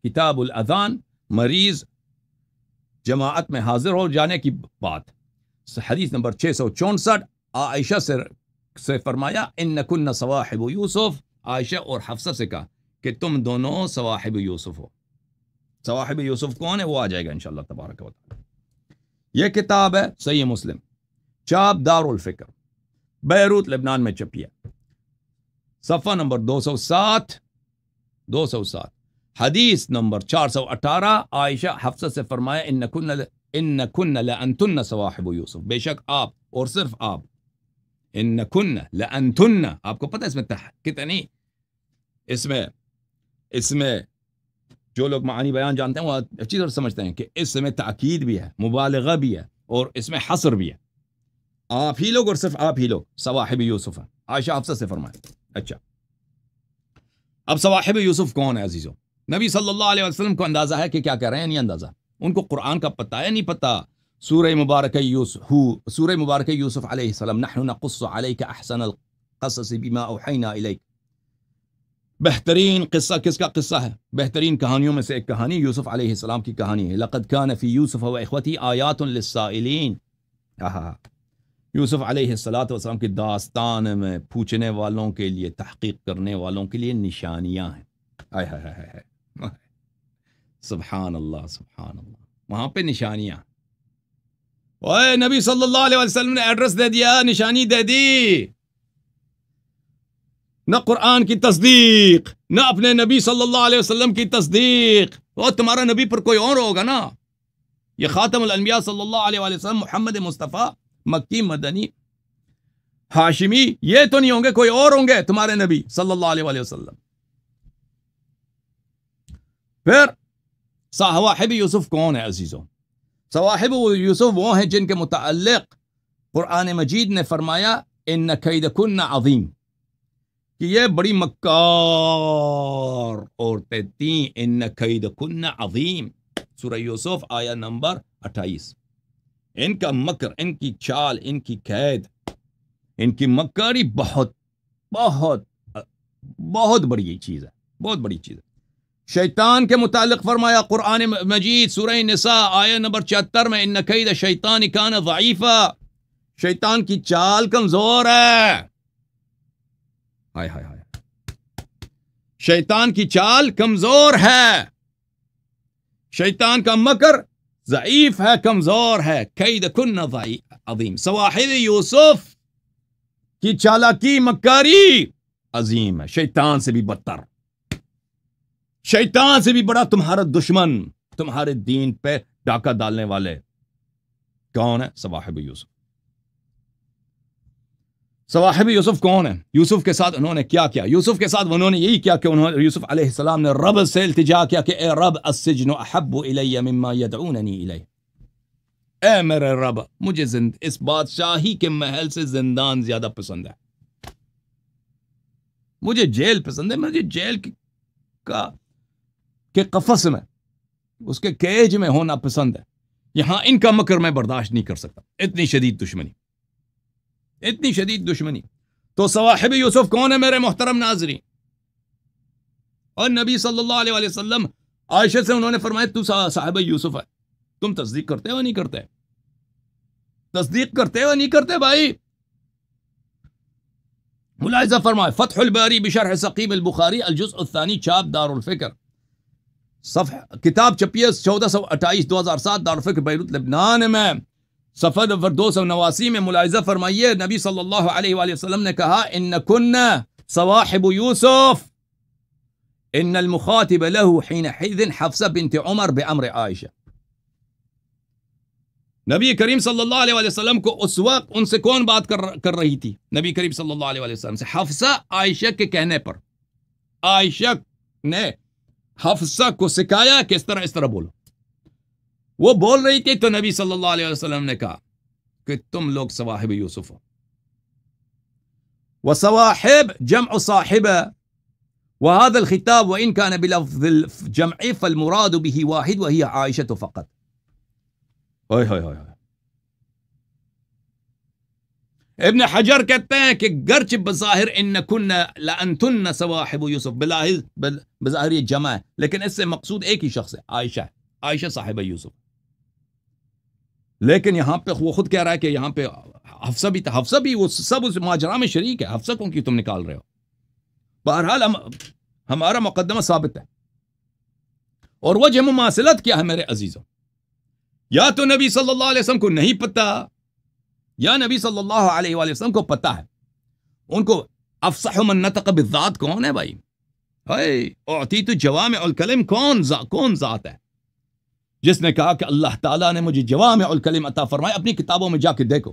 کتاب الاذان مریض جماعت میں حاضر ہو جانے کی بات حدیث نمبر چھ سو چونسٹھ عائشہ سے से फरमाया इन कन्न सवाहिब यूसुफ आयशा और हफ्सा से कहा कि तुम दोनों सवाहिब यूसुफ हो सवाहिब यूसुफ कौन है वो आ जाएगा इनशाला तबारक वाली यह किताब है सही मुस्लिम चाप दारुलफ़िक्र बैरूत लेबनान में छपी है सफ़ा नंबर दो सौ सात दो सौ सात हदीस नंबर चार सौ अठारह आयशा हफ्सा से फरमाया इन कन्न इन कन्न अनतुन्न सवाहिब यूसुफ बेशक आप और सिर्फ आप ان کن آپ کو اس میں کتنی اس اس میں میں جو لوگ معنی بیان جانتے ہیں وہ اچھی طرح سمجھتے ہیں کہ اس میں تاکید بھی ہے مبالغہ بھی ہے اور اس میں حسر بھی ہے آپ ہی لوگ اور صرف آپ ہی لوگ سواحب یوسف عائشہ حفصہ سے فرمائے اچھا اب سواحب یوسف کون ہے عزیزوں نبی صلی اللہ علیہ وسلم کو اندازہ ہے کہ کیا کہہ رہے ہیں نہیں اندازہ ان کو قرآن کا پتہ ہے نہیں پتہ سورہ مبارک سورہ مبارک یوسف علیہ السلام نحن نقص علیک احسن القصص بما اوحینا الیک بہترین قصہ کس کا قصہ ہے بہترین کہانیوں میں سے ایک کہانی یوسف علیہ السلام کی کہانی ہے لقد کان فی یوسف و اخوتی آیات الََََََََََََََََََََلین یوسف علیہ السلۃ کی داستان میں پوچھنے والوں کے لیے تحقیق کرنے والوں کے لیے نشانیاں ہیں سبحان اللہ سبحان اللہ وہاں پہ نشانیاں نبی صلی اللہ علیہ وسلم نے ایڈریس دے دیا نشانی دے دی نہ قرآن کی تصدیق نہ اپنے نبی صلی اللہ علیہ وسلم کی تصدیق اور تمہارا نبی پر کوئی اور ہوگا نا یہ خاتم الانبیاء صلی اللہ علیہ وسلم محمد مصطفیٰ مکی مدنی ہاشمی یہ تو نہیں ہوں گے کوئی اور ہوں گے تمہارے نبی صلی اللہ علیہ وسلم پھر صاحب یوسف کون ہے عزیزوں صواحب یوسف وہ ہیں جن کے متعلق قرآن مجید نے فرمایا ان نقید کن عظیم کہ یہ بڑی مکار عورتیں تھیں ان نقید کن عظیم سورہ یوسف آیا نمبر اٹھائیس ان کا مکر ان کی چال ان کی قید ان کی مکاری بہت بہت بہت بڑی چیز ہے بہت بڑی چیز ہے شیطان کے متعلق فرمایا قرآن مجید سورہ نساء آیا نمبر چہتر میں ان شیطان کان ضعیفہ شیطان کی چال کمزور ہے ہائے ہائے ہائے شیطان کی چال کمزور ہے شیطان کا مکر ضعیف ہے کمزور ہے قید کن عظیم سواحد یوسف کی چالاکی مکاری عظیم ہے شیطان سے بھی بدتر شیطان سے بھی بڑا تمہارا دشمن تمہارے دین پہ ڈاکہ ڈالنے والے کون ہے سواحب یوسف سواحب یوسف کون ہے یوسف کے ساتھ انہوں نے کیا کیا یوسف کے ساتھ انہوں نے یہی کیا کہ انہوں نے یوسف علیہ السلام نے رب سے التجا کیا کہ اے رب السجن احب الی مما یدعوننی الی اے میرے رب مجھے زند اس بادشاہی کے محل سے زندان زیادہ پسند ہے مجھے جیل پسند ہے مجھے جیل کا کے قفص میں اس کے کیج میں ہونا پسند ہے یہاں ان کا مکر میں برداشت نہیں کر سکتا اتنی شدید دشمنی اتنی شدید دشمنی تو صواحب یوسف کون ہے میرے محترم ناظرین اور نبی صلی اللہ علیہ وسلم عائشہ سے انہوں نے فرمایا تو صاحب یوسف ہے تم تصدیق کرتے ہو نہیں کرتے تصدیق کرتے ہو نہیں کرتے بھائی ملاحظہ فرمائے فتح الباری بشرح سقیم ثقیب البخاری الجزء الثانی چاپ دار الفکر صفح کتاب چھپی ہے 1428 2007 دار فکر بیروت لبنان میں صفحہ فردوس 289 میں ملاحظہ فرمائیے نبی صلى الله عليه وآلہ وسلم نے ان كنا صواحب يوسف ان المخاطب له حين حيث حفصه بنت عمر بامر عائشه نبی کریم صلی اللہ علیہ وسلم کو اس وقت ان سے بات کر کر رہی تھی نبی کریم صلی اللہ علیہ وسلم حفصة حفصہ عائشہ کے کہنے پر عائشہ حفصہ کو سکھایا کہ اس طرح اس طرح بولو وہ بول رہی تھی تو نبی صلی اللہ علیہ وسلم نے کہا کہ تم لوگ سواحب یوسف ہو وصواحب جمع صاحب وهذا الخطاب وإن كان بلفظ الجمع فالمراد به واحد وهي عائشة فقط هاي هاي هاي ابن حجر کہتے ہیں کہ گرچ بظاہر ان کن سواحب یوسف بلا بظاہر یہ جمع ہے لیکن اس سے مقصود ایک ہی شخص ہے عائشہ عائشہ صاحب یوسف لیکن یہاں پہ وہ خود کہہ رہا ہے کہ یہاں پہ حفصہ بھی تھا حفصہ بھی وہ سب اس ماجرا میں شریک ہے حفصہ کو کیوں تم نکال رہے ہو بہرحال ہم ہمارا مقدمہ ثابت ہے اور وہ جمع مماثلت کیا ہے میرے عزیزوں یا تو نبی صلی اللہ علیہ وسلم کو نہیں پتہ یا نبی صلی اللہ علیہ وآلہ وسلم کو پتہ ہے ان کو من منتقب بالذات کون ہے بھائی تو جوام الکلم کون ذات کون ذات ہے جس نے کہا کہ اللہ تعالیٰ نے مجھے جوام الکلم عطا فرمائے اپنی کتابوں میں جا کے دیکھو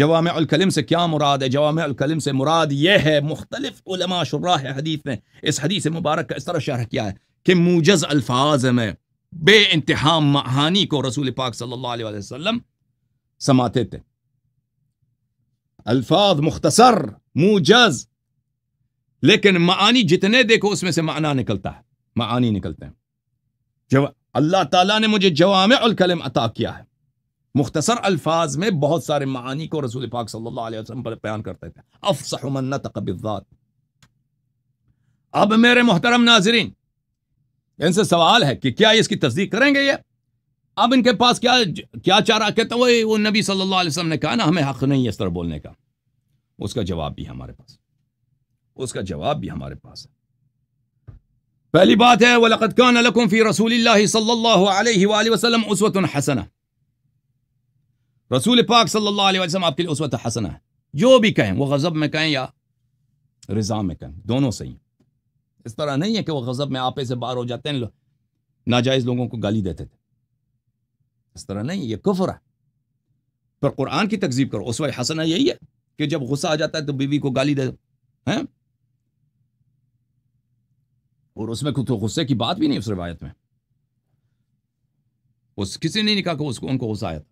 جوام الکلم سے کیا مراد ہے جوام الکلم سے مراد یہ ہے مختلف علماء شراح حدیث نے اس حدیث مبارک کا اس طرح شرح کیا ہے کہ موجز الفاظ میں بے انتہا معانی کو رسول پاک صلی اللہ علیہ وسلم سماتے تھے الفاظ مختصر موجز لیکن معانی جتنے دیکھو اس میں سے معنی نکلتا ہے معانی نکلتے ہیں جو اللہ تعالیٰ نے مجھے جوامع الکلم عطا کیا ہے مختصر الفاظ میں بہت سارے معانی کو رسول پاک صلی اللہ علیہ وسلم پر بیان کرتے تھے افسح من نطق بالذات اب میرے محترم ناظرین ان سے سوال ہے کہ کیا اس کی تصدیق کریں گے یہ اب ان کے پاس کیا کیا چارہ کہتا ہے وہ نبی صلی اللہ علیہ وسلم نے کہا نا ہمیں حق نہیں ہے اس طرح بولنے کا اس کا جواب بھی ہمارے پاس اس کا جواب بھی ہمارے پاس ہے پہلی بات ہے وَلَقَدْ كَانَ لَكُمْ فِي رَسُولِ اللَّهِ صَلَّى صلی اللہ علیہ وسلم عُسْوَةٌ حَسَنَةٌ رسول پاک صلی اللہ علیہ وسلم آپ کے لئے وقت حَسَنَةٌ ہے جو بھی کہیں وہ غضب میں کہیں یا رضا میں کہیں دونوں صحیح اس طرح نہیں ہے کہ وہ غضب میں آپے سے باہر ہو جاتے ہیں ناجائز لوگوں کو گالی دیتے تھے طرح نہیں یہ کفر ہے پر قرآن کی تقزیب کرو اسوہ حسنہ یہی ہے کہ جب غصہ آ جاتا ہے تو بیوی کو گالی دے ہیں اور اس میں تو غصے کی بات بھی نہیں اس روایت میں اس کسی نے نہیں کہا کہ اس کو ان کو غصہ آیا تھا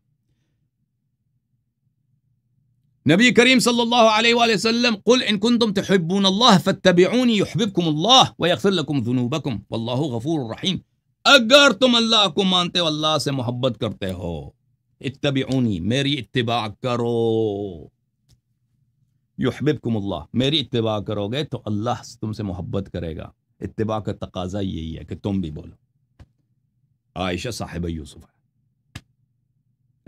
نبی کریم صلی اللہ علیہ وآلہ وسلم قل ان کنتم تحبون اللہ فاتبعونی يحببكم اللہ ویغفر لکم ذنوبکم واللہ غفور الرحیم اگر تم اللہ کو مانتے ہو اللہ سے محبت کرتے ہو اتبعونی میری اتباع کرو یحببکم کم اللہ میری اتباع کرو گے تو اللہ تم سے محبت کرے گا اتباع کا تقاضا یہی ہے کہ تم بھی بولو عائشہ صاحب یوسف ہے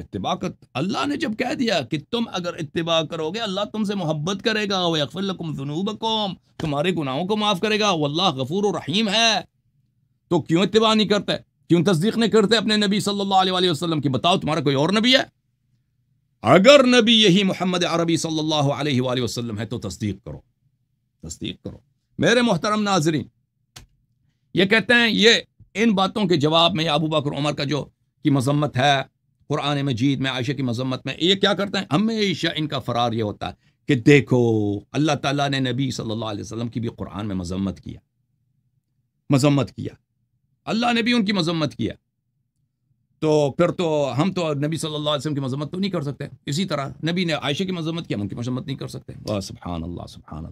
اتباع کا اللہ نے جب کہہ دیا کہ تم اگر اتباع کرو گے اللہ تم سے محبت کرے گا تمہارے گناہوں کو معاف کرے گا واللہ غفور و رحیم ہے تو کیوں اتباع نہیں کرتے کیوں تصدیق نہیں کرتے اپنے نبی صلی اللہ علیہ وسلم کی بتاؤ تمہارا کوئی اور نبی ہے اگر نبی یہی محمد عربی صلی اللہ علیہ وآلہ وسلم ہے تو تصدیق کرو تصدیق کرو میرے محترم ناظرین یہ کہتے ہیں یہ ان باتوں کے جواب میں ابو بکر عمر کا جو کی مذمت ہے قرآن مجید میں عائشہ کی مذمت میں یہ کیا کرتے ہیں ہمیشہ ان کا فرار یہ ہوتا ہے کہ دیکھو اللہ تعالیٰ نے نبی صلی اللہ علیہ وسلم کی بھی قرآن میں مذمت کیا مذمت کیا اللہ نے بھی ان کی مذمت کیا تو پھر تو ہم تو نبی صلی اللہ علیہ وسلم کی مذمت تو نہیں کر سکتے اسی طرح نبی نے عائشہ کی مذمت کیا ہم ان کی مذمت نہیں کر سکتے سبحان سبحان اللہ اللہ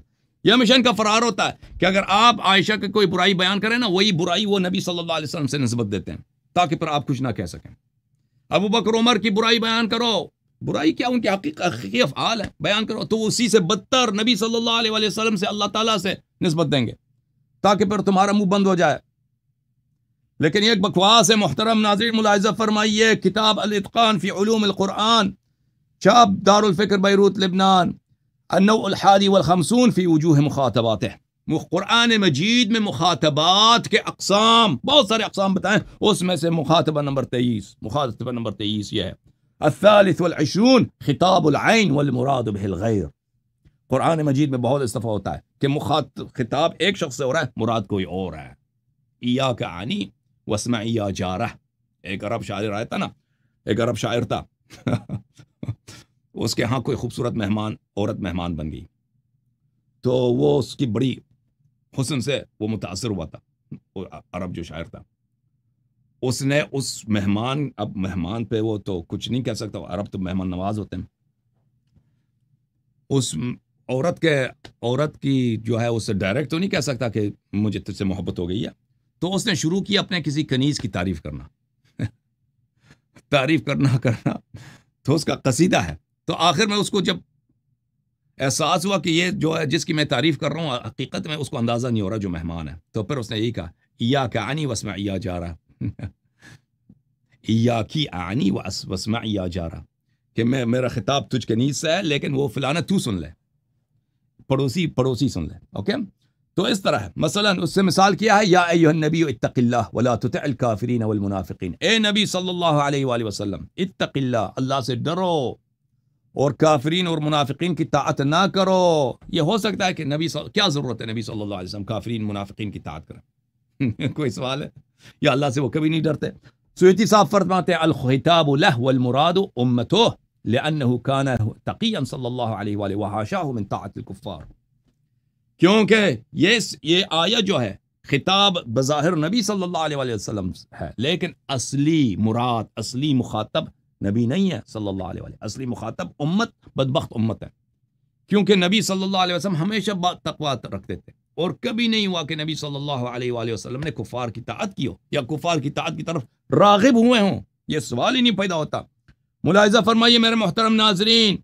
یہ ان کا فرار ہوتا ہے کہ اگر آپ عائشہ کے کوئی برائی بیان کریں نا وہی برائی وہ نبی صلی اللہ علیہ وسلم سے نسبت دیتے ہیں تاکہ پھر آپ کچھ نہ کہہ سکیں ابو بکر عمر کی برائی بیان کرو برائی کیا ان کی حقیقی افعال بیان کرو تو اسی سے بدتر نبی صلی اللہ علیہ وسلم سے اللہ تعالیٰ سے نسبت دیں گے تاکہ پھر تمہارا منہ بند ہو جائے لیکن ایک بکواس سے محترم ناظرین ملاحظہ فرمائیے كتاب الاتقان في علوم القرآن شاب دار الفكر بيروت لبنان النوع الحادي والخمسون في وجوه مخاطباته قرآن مجيد من مخاطبات کے اقسام بہت سارے اقسام بتائیں اس میں سے مخاطبہ نمبر تئیس مخاطبہ نمبر تئیس یہ ہے الثالث والعشرون خطاب العين والمراد به الغير قرآن مجيد میں بہت استفاہ ہوتا ہے کہ مخاطب خطاب ایک شخص سے ہو رہا ہے مراد کوئی اور ہے ایاک عانی یا جارہ ایک عرب شاعر آیا تھا نا ایک عرب شاعر تھا <laughs> اس کے ہاں کوئی خوبصورت مہمان عورت مہمان بن گئی تو وہ اس کی بڑی حسن سے وہ متاثر ہوا تھا عرب جو شاعر تھا اس نے اس مہمان اب مہمان پہ وہ تو کچھ نہیں کہہ سکتا عرب تو مہمان نواز ہوتے ہیں اس عورت کے عورت کی جو ہے اسے ڈائریکٹ تو نہیں کہہ سکتا کہ مجھے تجھ سے محبت ہو گئی ہے تو اس نے شروع کیا اپنے کسی کنیز کی تعریف کرنا <laughs> تعریف کرنا کرنا تو اس کا قصیدہ ہے تو آخر میں اس کو جب احساس ہوا کہ یہ جو ہے جس کی میں تعریف کر رہا ہوں حقیقت میں اس کو اندازہ نہیں ہو رہا جو مہمان ہے تو پھر اس نے یہی کہا آنی وسما ایا جا رہا <laughs> کی آنی وسما جا رہا کہ میں میرا خطاب تجھ کے نیز سے ہے لیکن وہ فلانا تو سن لے پڑوسی پڑوسی سن لے اوکے تو اس طرح مثلا اس سے مثال کیا ہے یا ایوہ النبی اتق اتق اللہ اللہ اللہ اللہ ولا الکافرین والمنافقین اے نبی صلی علیہ وآلہ وسلم سے ڈرو اور اور کافرین منافقین کی طاعت نہ کرو یہ ہو سکتا ہے کہ نبی کیا ضرورت ہے نبی صلی اللہ علیہ وسلم کافرین منافقین کی طاعت کریں <laughs> کوئی سوال ہے یا اللہ سے وہ کبھی نہیں ڈرتے سویتی صاحب فرماتے ہیں الخطاب له والمراد امته لانه كان تقيا من الكفار کیونکہ یہ یہ آیا جو ہے خطاب بظاہر نبی صلی اللہ علیہ وسلم ہے لیکن اصلی مراد اصلی مخاطب نبی نہیں ہے صلی اللہ علیہ اصلی مخاطب امت بدبخت امت ہے کیونکہ نبی صلی اللہ علیہ وسلم ہمیشہ تقوا رکھتے تھے اور کبھی نہیں ہوا کہ نبی صلی اللہ علیہ وآلہ وسلم نے کفار کی طاعت کی ہو یا کفار کی طاعت کی طرف راغب ہوئے ہوں یہ سوال ہی نہیں پیدا ہوتا ملاحظہ فرمائیے میرے محترم ناظرین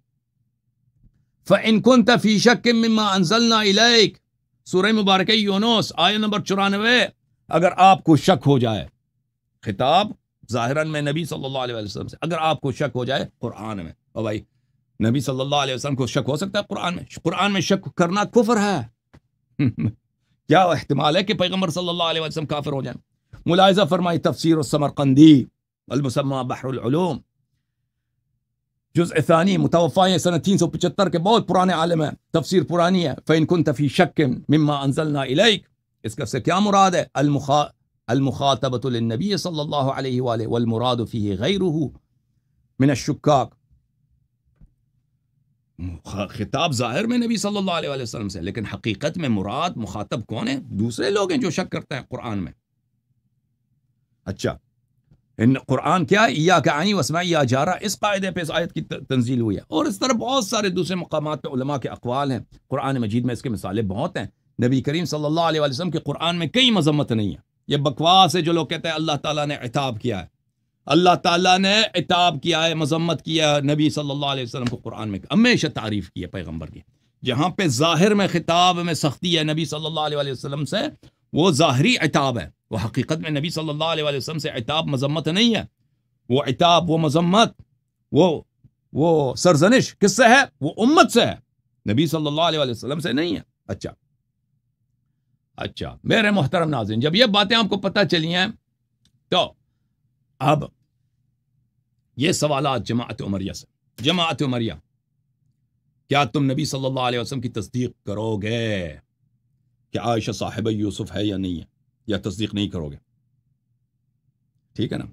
فن کن تفی شک مما انزلنا الیک سورہ مبارک یونس آیت نمبر 94 اگر آپ کو شک ہو جائے خطاب ظاہراً میں نبی صلی اللہ علیہ وسلم سے اگر آپ کو شک ہو جائے قرآن میں او بھائی نبی صلی اللہ علیہ وسلم کو شک ہو سکتا ہے قرآن میں قرآن میں شک کرنا کفر ہے <laughs> کیا احتمال ہے کہ پیغمبر صلی اللہ علیہ وسلم کافر ہو جائیں ملاحظہ فرمائی تفسیر السمرقندی المسمہ بحر العلوم جزء ثانی متوفا ہے سنہ تین سو پچہتر کے بہت پرانے عالم ہیں تفسیر پرانی ہے فین کن تفی مما انزلنا الیک اس کا سے کیا مراد ہے المخا المخاطبۃ صلی اللہ علیہ وآلہ والمراد فیہ غیرہ من الشکاک خطاب ظاہر میں نبی صلی اللہ علیہ وآلہ وسلم سے لیکن حقیقت میں مراد مخاطب کون ہے دوسرے لوگ ہیں جو شک کرتے ہیں قرآن میں اچھا قرآن کیا یا کہ آئیں وسما یا رہا اس قاعدے پہ اس آیت کی تنزیل ہوئی ہے اور اس طرح بہت سارے دوسرے مقامات پہ علماء کے اقوال ہیں قرآن مجید میں اس کے مثالیں بہت ہیں نبی کریم صلی اللہ علیہ وسلم کے قرآن میں کئی مذمت نہیں ہے یہ بکواس ہے جو لوگ کہتے ہیں اللہ تعالیٰ نے اعتاب کیا ہے اللہ تعالیٰ نے اعتاب کیا ہے مذمت کیا ہے نبی صلی اللہ علیہ وسلم کو قرآن میں ہمیشہ تعریف کی ہے پیغمبر کی جہاں پہ ظاہر میں خطاب میں سختی ہے نبی صلی اللہ علیہ علیہ وسلم سے وہ ظاہری اعتاب ہے حقیقت میں نبی صلی اللہ علیہ وسلم سے احتیاط مذمت نہیں ہے وہ احتاب وہ مذمت وہ وہ سرزنش کس سے ہے وہ امت سے ہے نبی صلی اللہ علیہ وسلم سے نہیں ہے اچھا اچھا میرے محترم ناظرین جب یہ باتیں آپ کو پتہ چلی ہیں تو اب یہ سوالات جماعت عمریہ سے جماعت عمریہ کیا تم نبی صلی اللہ علیہ وسلم کی تصدیق کرو گے کہ عائشہ صاحب یوسف ہے یا نہیں ہے یا تصدیق نہیں کرو گے ٹھیک ہے نا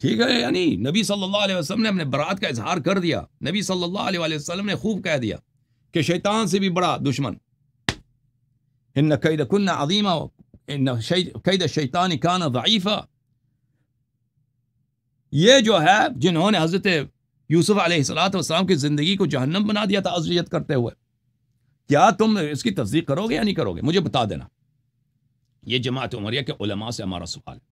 ٹھیک ہے یعنی نبی صلی اللہ علیہ وسلم نے اپنے برات کا اظہار کر دیا نبی صلی اللہ علیہ وسلم نے خوب کہہ دیا کہ شیطان سے بھی بڑا دشمن ان قید کن عظیم قید شیطان کان ضعیفہ یہ جو ہے جنہوں نے حضرت یوسف علیہ السلاۃ والسلام کی زندگی کو جہنم بنا دیا تھا عزریت کرتے ہوئے کیا تم اس کی تصدیق کرو گے یا نہیں کرو گے مجھے بتا دینا يا جماعه امريكا علماء ساماره سؤال